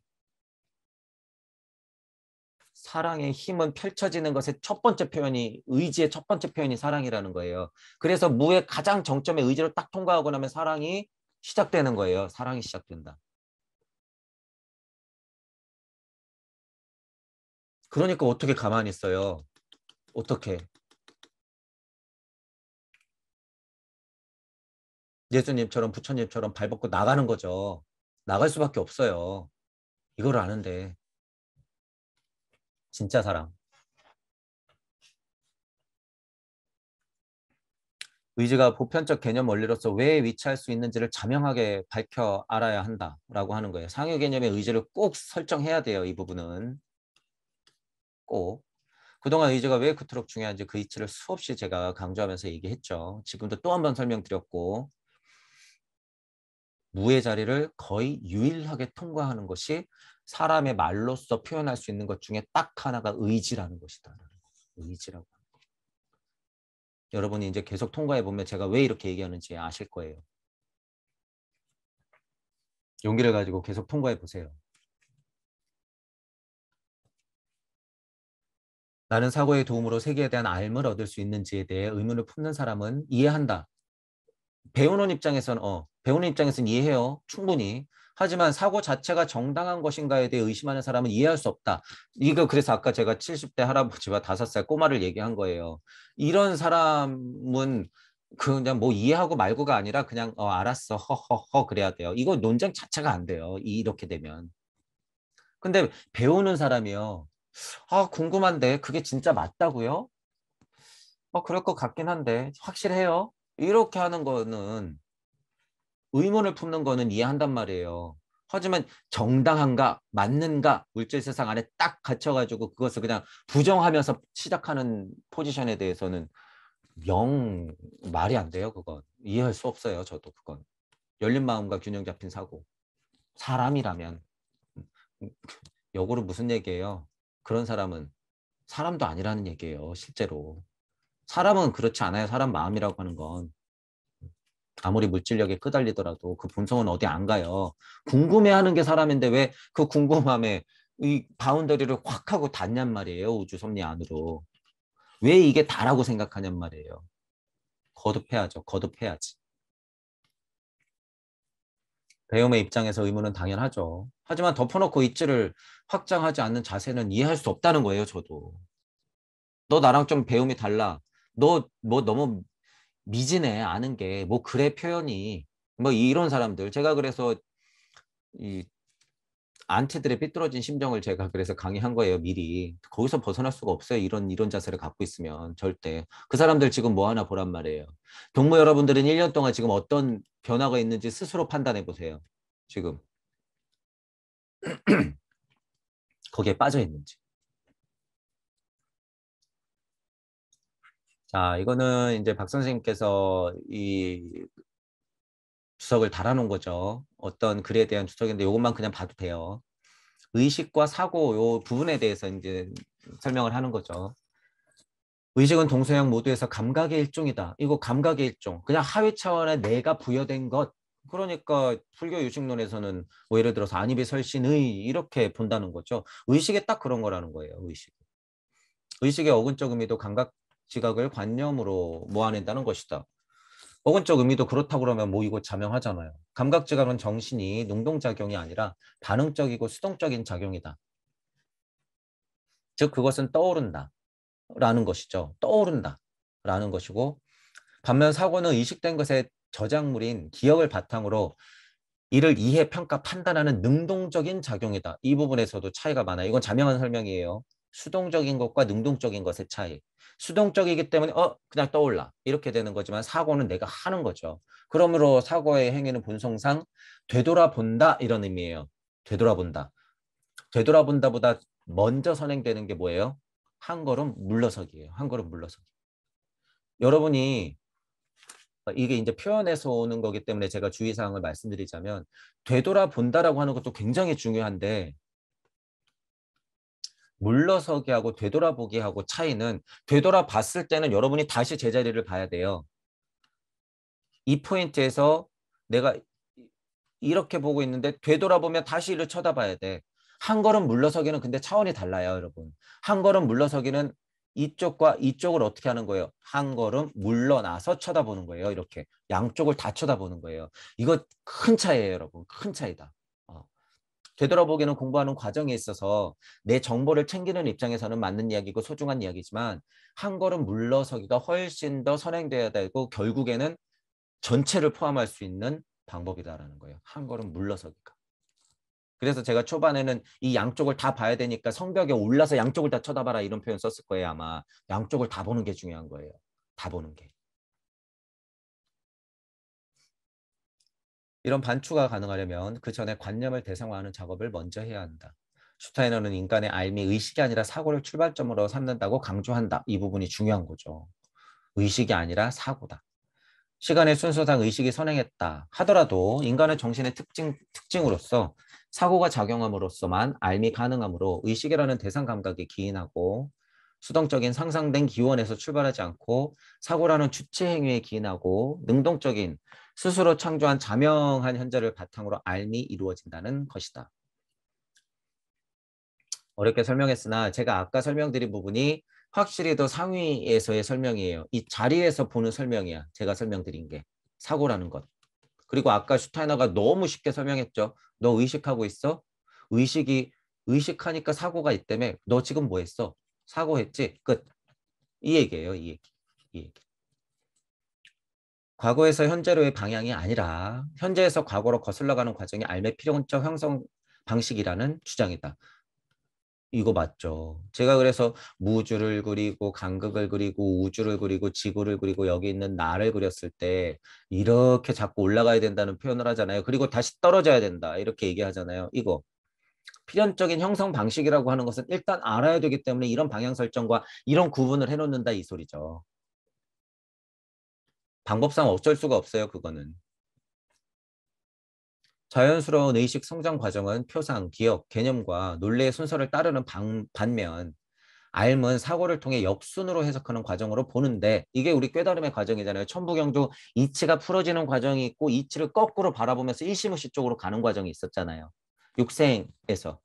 사랑의 힘은 펼쳐지는 것의 첫 번째 표현이 의지의 첫 번째 표현이 사랑이라는 거예요. 그래서 무의 가장 정점에 의지를 딱 통과하고 나면 사랑이 시작되는 거예요. 사랑이 시작된다. 그러니까 어떻게 가만히 있어요? 어떻게 예수님처럼 부처님처럼 발벗고 나가는 거죠. 나갈 수밖에 없어요. 이걸 아는데 진짜 사랑 의지가 보편적 개념 원리로서 왜 위치할 수 있는지를 자명하게 밝혀 알아야 한다라고 하는 거예요. 상유 개념의 의지를 꼭 설정해야 돼요. 이 부분은 꼭 그동안 의지가 왜 그토록 중요한지 그 이치를 수없이 제가 강조하면서 얘기했죠. 지금도 또 한 번 설명드렸고 무의 자리를 거의 유일하게 통과하는 것이 사람의 말로써 표현할 수 있는 것 중에 딱 하나가 의지라는 것이다. 의지라고 여러분이 이제 계속 통과해 보면 제가 왜 이렇게 얘기하는지 아실 거예요. 용기를 가지고 계속 통과해 보세요. 나는 사고의 도움으로 세계에 대한 알을 얻을 수 있는지에 대해 의문을 품는 사람은 이해한다. 배우는 입장에서는 어, 배우는 입장에서는 이해해요. 충분히. 하지만 사고 자체가 정당한 것인가에 대해 의심하는 사람은 이해할 수 없다. 이거 그래서 아까 제가 70대 할아버지와 다섯 살 꼬마를 얘기한 거예요. 이런 사람은 그냥 뭐 이해하고 말고가 아니라 그냥 어 알았어 허허허 그래야 돼요. 이거 논쟁 자체가 안 돼요. 이렇게 되면. 근데 배우는 사람이요. 아 궁금한데 그게 진짜 맞다고요? 어 그럴 것 같긴 한데 확실해요. 이렇게 하는 거는 의문을 품는 거는 이해한단 말이에요. 하지만 정당한가 맞는가 물질 세상 안에 딱 갇혀가지고 그것을 그냥 부정하면서 시작하는 포지션에 대해서는 영 말이 안 돼요 그건 이해할 수 없어요 저도 그건 열린 마음과 균형 잡힌 사고 사람이라면 역으로 무슨 얘기예요 그런 사람은 사람도 아니라는 얘기예요 실제로 사람은 그렇지 않아요. 사람 마음이라고 하는 건. 아무리 물질력에 끄달리더라도 그 본성은 어디 안 가요. 궁금해하는 게 사람인데 왜 그 궁금함에 이 바운더리를 확 하고 닿냔 말이에요. 우주 섭리 안으로. 왜 이게 다라고 생각하냔 말이에요. 거듭해야죠. 거듭해야지. 배움의 입장에서 의무는 당연하죠. 하지만 덮어놓고 있지를 확장하지 않는 자세는 이해할 수 없다는 거예요. 저도. 너 나랑 좀 배움이 달라. 너뭐 너무 미진해 아는 게 뭐 그래 표현이 뭐 이런 사람들 제가 그래서 이 안티들의 삐뚤어진 심정을 제가 그래서 강의한 거예요 미리 거기서 벗어날 수가 없어요 이런 이런 자세를 갖고 있으면 절대 그 사람들 지금 뭐 하나 보란 말이에요 동무 여러분들은 1년 동안 지금 어떤 변화가 있는지 스스로 판단해 보세요 지금 거기에 빠져 있는지 자, 아, 이거는 이제 박 선생님께서 이 주석을 달아놓은 거죠. 어떤 글에 대한 주석인데 이것만 그냥 봐도 돼요. 의식과 사고 이 부분에 대해서 이제 설명을 하는 거죠. 의식은 동서양 모두에서 감각의 일종이다. 이거 감각의 일종. 그냥 하위 차원의 내가 부여된 것. 그러니까 불교 유식론에서는 뭐 예를 들어서 안입이 설신의 이렇게 본다는 거죠. 의식에 딱 그런 거라는 거예요. 의식. 의식의 어근적 의미도 감각 지각을 관념으로 모아낸다는 것이다. 어근적 의미도 그렇다 그러면 모이고 자명하잖아요. 감각지각은 정신이 능동작용이 아니라 반응적이고 수동적인 작용이다. 즉 그것은 떠오른다 라는 것이죠. 떠오른다 라는 것이고 반면 사고는 의식된 것의 저작물인 기억을 바탕으로 이를 이해, 평가, 판단하는 능동적인 작용이다. 이 부분에서도 차이가 많아요. 이건 자명한 설명이에요. 수동적인 것과 능동적인 것의 차이. 수동적이기 때문에 어 그냥 떠올라 이렇게 되는 거지만 사고는 내가 하는 거죠. 그러므로 사고의 행위는 본성상 되돌아본다 이런 의미예요. 되돌아본다. 되돌아본다보다 먼저 선행되는 게 뭐예요? 한 걸음 물러서기예요. 한 걸음 물러서기. 여러분이 이게 이제 표현에서 오는 거기 때문에 제가 주의사항을 말씀드리자면 되돌아본다라고 하는 것도 굉장히 중요한데 물러서게 하고 되돌아보게 하고 차이는 되돌아봤을 때는 여러분이 다시 제자리를 봐야 돼요. 이 포인트에서 내가 이렇게 보고 있는데 되돌아보면 다시 이를 쳐다봐야 돼. 한 걸음 물러서기는 근데 차원이 달라요, 여러분. 한 걸음 물러서기는 이쪽과 이쪽을 어떻게 하는 거예요? 한 걸음 물러나서 쳐다보는 거예요. 이렇게 양쪽을 다 쳐다보는 거예요. 이거 큰 차이예요, 여러분. 큰 차이다. 되돌아보기는 공부하는 과정에 있어서 내 정보를 챙기는 입장에서는 맞는 이야기고 소중한 이야기지만 한 걸음 물러서기가 훨씬 더선행되어야 되고 결국에는 전체를 포함할 수 있는 방법이다라는 거예요. 한 걸음 물러서기가. 그래서 제가 초반에는 이 양쪽을 다 봐야 되니까 성벽에 올라서 양쪽을 다 쳐다봐라 이런 표현 썼을 거예요 아마 양쪽을 다 보는 게 중요한 거예요 다 보는 게 이런 반추가 가능하려면 그 전에 관념을 대상화하는 작업을 먼저 해야 한다. 슈타이너는 인간의 알미 의식이 아니라 사고를 출발점으로 삼는다고 강조한다. 이 부분이 중요한 거죠. 의식이 아니라 사고다. 시간의 순서상 의식이 선행했다 하더라도 인간의 정신의 특징, 특징으로서 사고가 작용함으로써만 알미 가능함으로 의식이라는 대상 감각이 기인하고 수동적인 상상된 기원에서 출발하지 않고 사고라는 주체 행위에 기인하고 능동적인 스스로 창조한 자명한 현재를 바탕으로 알미 이루어진다는 것이다. 어렵게 설명했으나 제가 아까 설명드린 부분이 확실히 더 상위에서의 설명이에요. 이 자리에서 보는 설명이야. 제가 설명드린 게 사고라는 것. 그리고 아까 슈타이너가 너무 쉽게 설명했죠. 너 의식하고 있어? 의식이 의식하니까 사고가 있다며. 너 지금 뭐 했어? 사고했지? 끝. 이 얘기예요. 이 얘기. 이 얘기. 과거에서 현재로의 방향이 아니라 현재에서 과거로 거슬러가는 과정이 알매 필연적 형성 방식이라는 주장이다. 이거 맞죠. 제가 그래서 무주를 그리고 간극을 그리고 우주를 그리고 지구를 그리고 여기 있는 나를 그렸을 때 이렇게 자꾸 올라가야 된다는 표현을 하잖아요. 그리고 다시 떨어져야 된다. 이렇게 얘기하잖아요. 이거. 필연적인 형성 방식이라고 하는 것은 일단 알아야 되기 때문에 이런 방향 설정과 이런 구분을 해놓는다 이 소리죠. 방법상 어쩔 수가 없어요. 그거는. 자연스러운 의식 성장 과정은 표상, 기억, 개념과 논리의 순서를 따르는 방, 반면 알문 사고를 통해 역순으로 해석하는 과정으로 보는데 이게 우리 꿰다름의 과정이잖아요. 천부경도 이치가 풀어지는 과정이 있고 이치를 거꾸로 바라보면서 일시무시 쪽으로 가는 과정이 있었잖아요. 육생에서.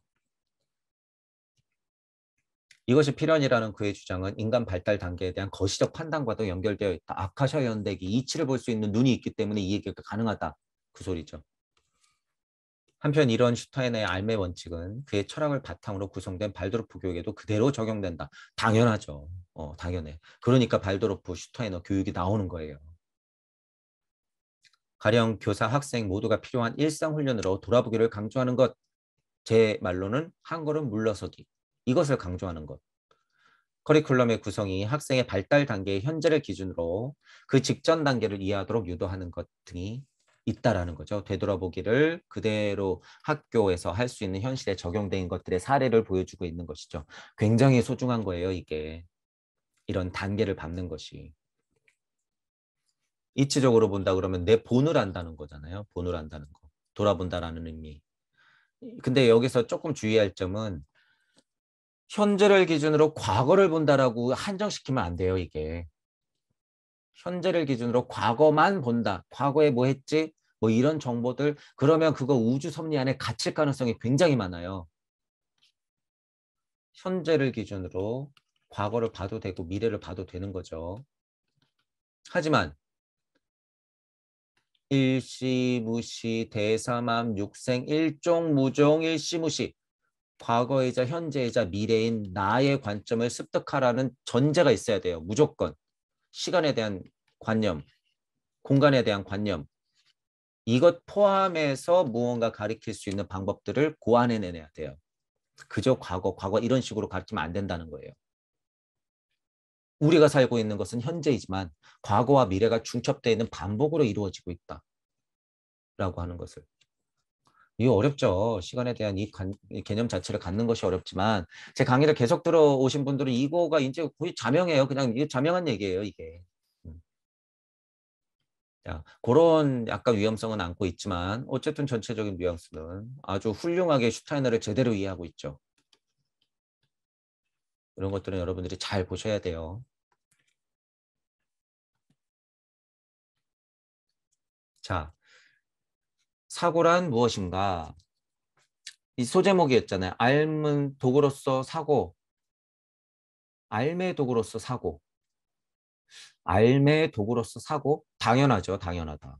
이것이 필연이라는 그의 주장은 인간 발달 단계에 대한 거시적 판단과도 연결되어 있다. 아카샤 연대기 이치를 볼 수 있는 눈이 있기 때문에 이 얘기가 가능하다. 그 소리죠. 한편 이런 슈타인의 알매 원칙은 그의 철학을 바탕으로 구성된 발도르프 교육에도 그대로 적용된다. 당연하죠. 어, 당연해. 그러니까 발도르프 슈타이너 교육이 나오는 거예요. 가령 교사, 학생 모두가 필요한 일상훈련으로 돌아보기를 강조하는 것. 제 말로는 한 걸음 물러서기, 이것을 강조하는 것. 커리큘럼의 구성이 학생의 발달 단계의 현재를 기준으로 그 직전 단계를 이해하도록 유도하는 것 등이 있다라는 거죠. 되돌아보기를 그대로 학교에서 할 수 있는 현실에 적용된 것들의 사례를 보여주고 있는 것이죠. 굉장히 소중한 거예요, 이게. 이런 단계를 밟는 것이. 이치적으로 본다 그러면 내 본을 안다는 거잖아요. 본을 안다는 거. 돌아본다라는 의미. 근데 여기서 조금 주의할 점은 현재를 기준으로 과거를 본다라고 한정시키면 안 돼요, 이게. 현재를 기준으로 과거만 본다. 과거에 뭐 했지? 뭐 이런 정보들. 그러면 그거 우주 섭리 안에 갇힐 가능성이 굉장히 많아요. 현재를 기준으로 과거를 봐도 되고 미래를 봐도 되는 거죠. 하지만 일시무시 대사맘 육생 일종무종 일시무시 과거이자 현재이자 미래인 나의 관점을 습득하라는 전제가 있어야 돼요. 무조건. 시간에 대한 관념, 공간에 대한 관념. 이것 포함해서 무언가 가리킬 수 있는 방법들을 고안해내야 돼요. 그저 과거, 과거 이런 식으로 가르치면 안 된다는 거예요. 우리가 살고 있는 것은 현재이지만 과거와 미래가 중첩되어 있는 반복으로 이루어지고 있다. 라고 하는 것을. 이거 어렵죠. 시간에 대한 이, 관, 개념 자체를 갖는 것이 어렵지만 제 강의를 계속 들어오신 분들은 이거가 이제 거의 자명해요. 그냥 이 자명한 얘기예요, 이게. 음. 자, 그런 약간 위험성은 안고 있지만 어쨌든 전체적인 뉘앙스는 아주 훌륭하게 슈타이너를 제대로 이해하고 있죠. 이런 것들은 여러분들이 잘 보셔야 돼요. 자, 사고란 무엇인가? 이 소제목이었잖아요. 알은 도구로서 사고, 알매 도구로서 사고, 알매 도구로서 사고, 당연하죠. 당연하다.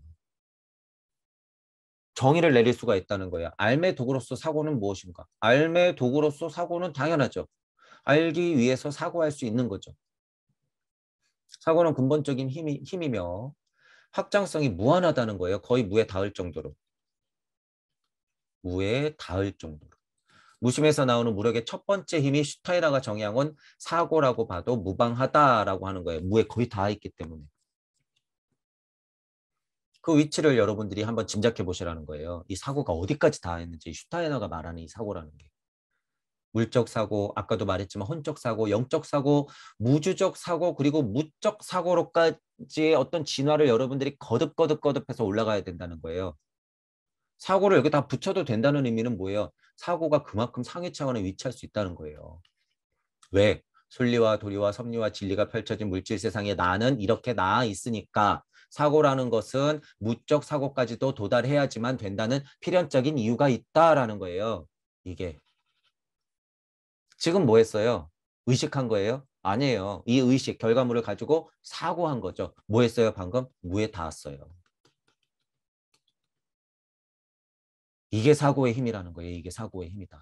정의를 내릴 수가 있다는 거예요. 알매 도구로서 사고는 무엇인가? 알매 도구로서 사고는 당연하죠. 알기 위해서 사고할 수 있는 거죠. 사고는 근본적인 힘이, 힘이며 확장성이 무한하다는 거예요. 거의 무에 닿을 정도로. 무에 닿을 정도로. 무심에서 나오는 무력의 첫 번째 힘이 슈타이라가 정의한 사고라고 봐도 무방하다라고 하는 거예요. 무에 거의 닿아 있기 때문에. 그 위치를 여러분들이 한번 짐작해 보시라는 거예요. 이 사고가 어디까지 닿아있는지 슈타이너가 말하는 이 사고라는 게. 물적 사고, 아까도 말했지만 혼적 사고, 영적 사고, 무주적 사고, 그리고 무적 사고로까지의 어떤 진화를 여러분들이 거듭거듭거듭해서 올라가야 된다는 거예요. 사고를 여기다 붙여도 된다는 의미는 뭐예요? 사고가 그만큼 상위 차원에 위치할 수 있다는 거예요. 왜? 순리와 도리와 섭리와 진리가 펼쳐진 물질 세상에 나는 이렇게 나아 있으니까 사고라는 것은 무적 사고까지도 도달해야지만 된다는 필연적인 이유가 있다라는 거예요. 이게. 지금 뭐 했어요? 의식한 거예요? 아니에요. 이 의식, 결과물을 가지고 사고한 거죠. 뭐 했어요, 방금? 무에 닿았어요. 이게 사고의 힘이라는 거예요. 이게 사고의 힘이다.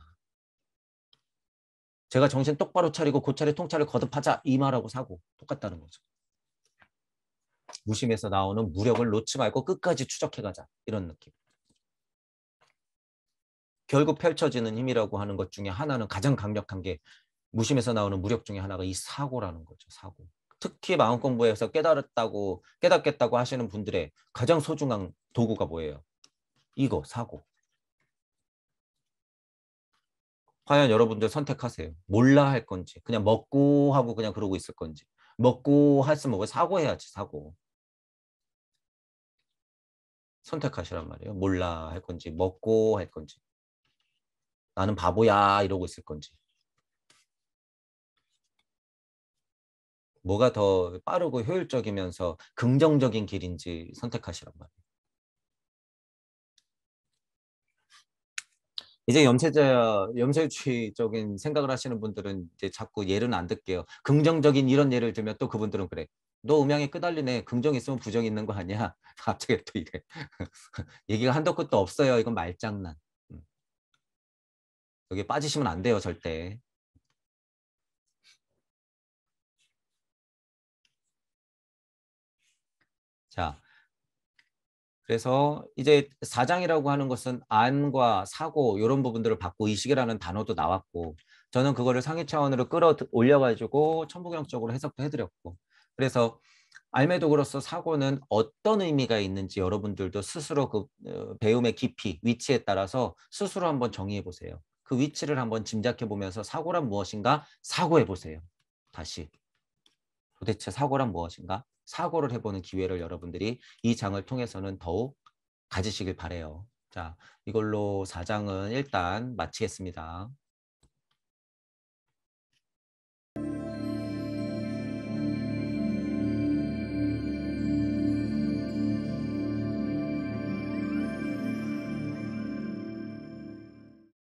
제가 정신 똑바로 차리고 고찰의 그 통찰을 거듭하자 이 말하고 사고 똑같다는 거죠. 무심해서 나오는 무력을 놓지 말고 끝까지 추적해가자 이런 느낌. 결국 펼쳐지는 힘이라고 하는 것 중에 하나는 가장 강력한 게무심해서 나오는 무력 중에 하나가 이 사고라는 거죠. 사고. 특히 마음 공부에서 깨달았다고 깨닫겠다고 하시는 분들의 가장 소중한 도구가 뭐예요? 이거 사고. 과연 여러분들 선택하세요. 몰라 할 건지 그냥 먹고 하고 그냥 그러고 있을 건지 먹고 했으면 뭐고 사고해야지 사고. 선택하시란 말이에요. 몰라 할 건지 먹고 할 건지 나는 바보야 이러고 있을 건지 뭐가 더 빠르고 효율적이면서 긍정적인 길인지 선택하시란 말이에요. 이제 염세자 염세주의적인 생각을 하시는 분들은 이제 자꾸 예를안 듣게요. 긍정적인 이런 예를 들면 또 그분들은 그래. 너 음향에 끄달리네. 긍정 있으면 부정 있는 거 아니야? 갑자기 또 이래. 얘기가 한도 끝도 없어요. 이건 말장난. 음. 여기 빠지시면 안 돼요, 절대. 자, 그래서 이제 사장이라고 하는 것은 안과 사고 이런 부분들을 받고 의식이라는 단어도 나왔고 저는 그거를 상위 차원으로 끌어올려가지고 천부경적으로 해석도 해드렸고 그래서 알메독으로서 사고는 어떤 의미가 있는지 여러분들도 스스로 그 어, 배움의 깊이, 위치에 따라서 스스로 한번 정의해 보세요. 그 위치를 한번 짐작해 보면서 사고란 무엇인가 사고해 보세요. 다시 도대체 사고란 무엇인가 사고를 해보는 기회를 여러분들이 이 장을 통해서는 더욱 가지시길 바래요. 자, 이걸로 4장은 일단 마치겠습니다.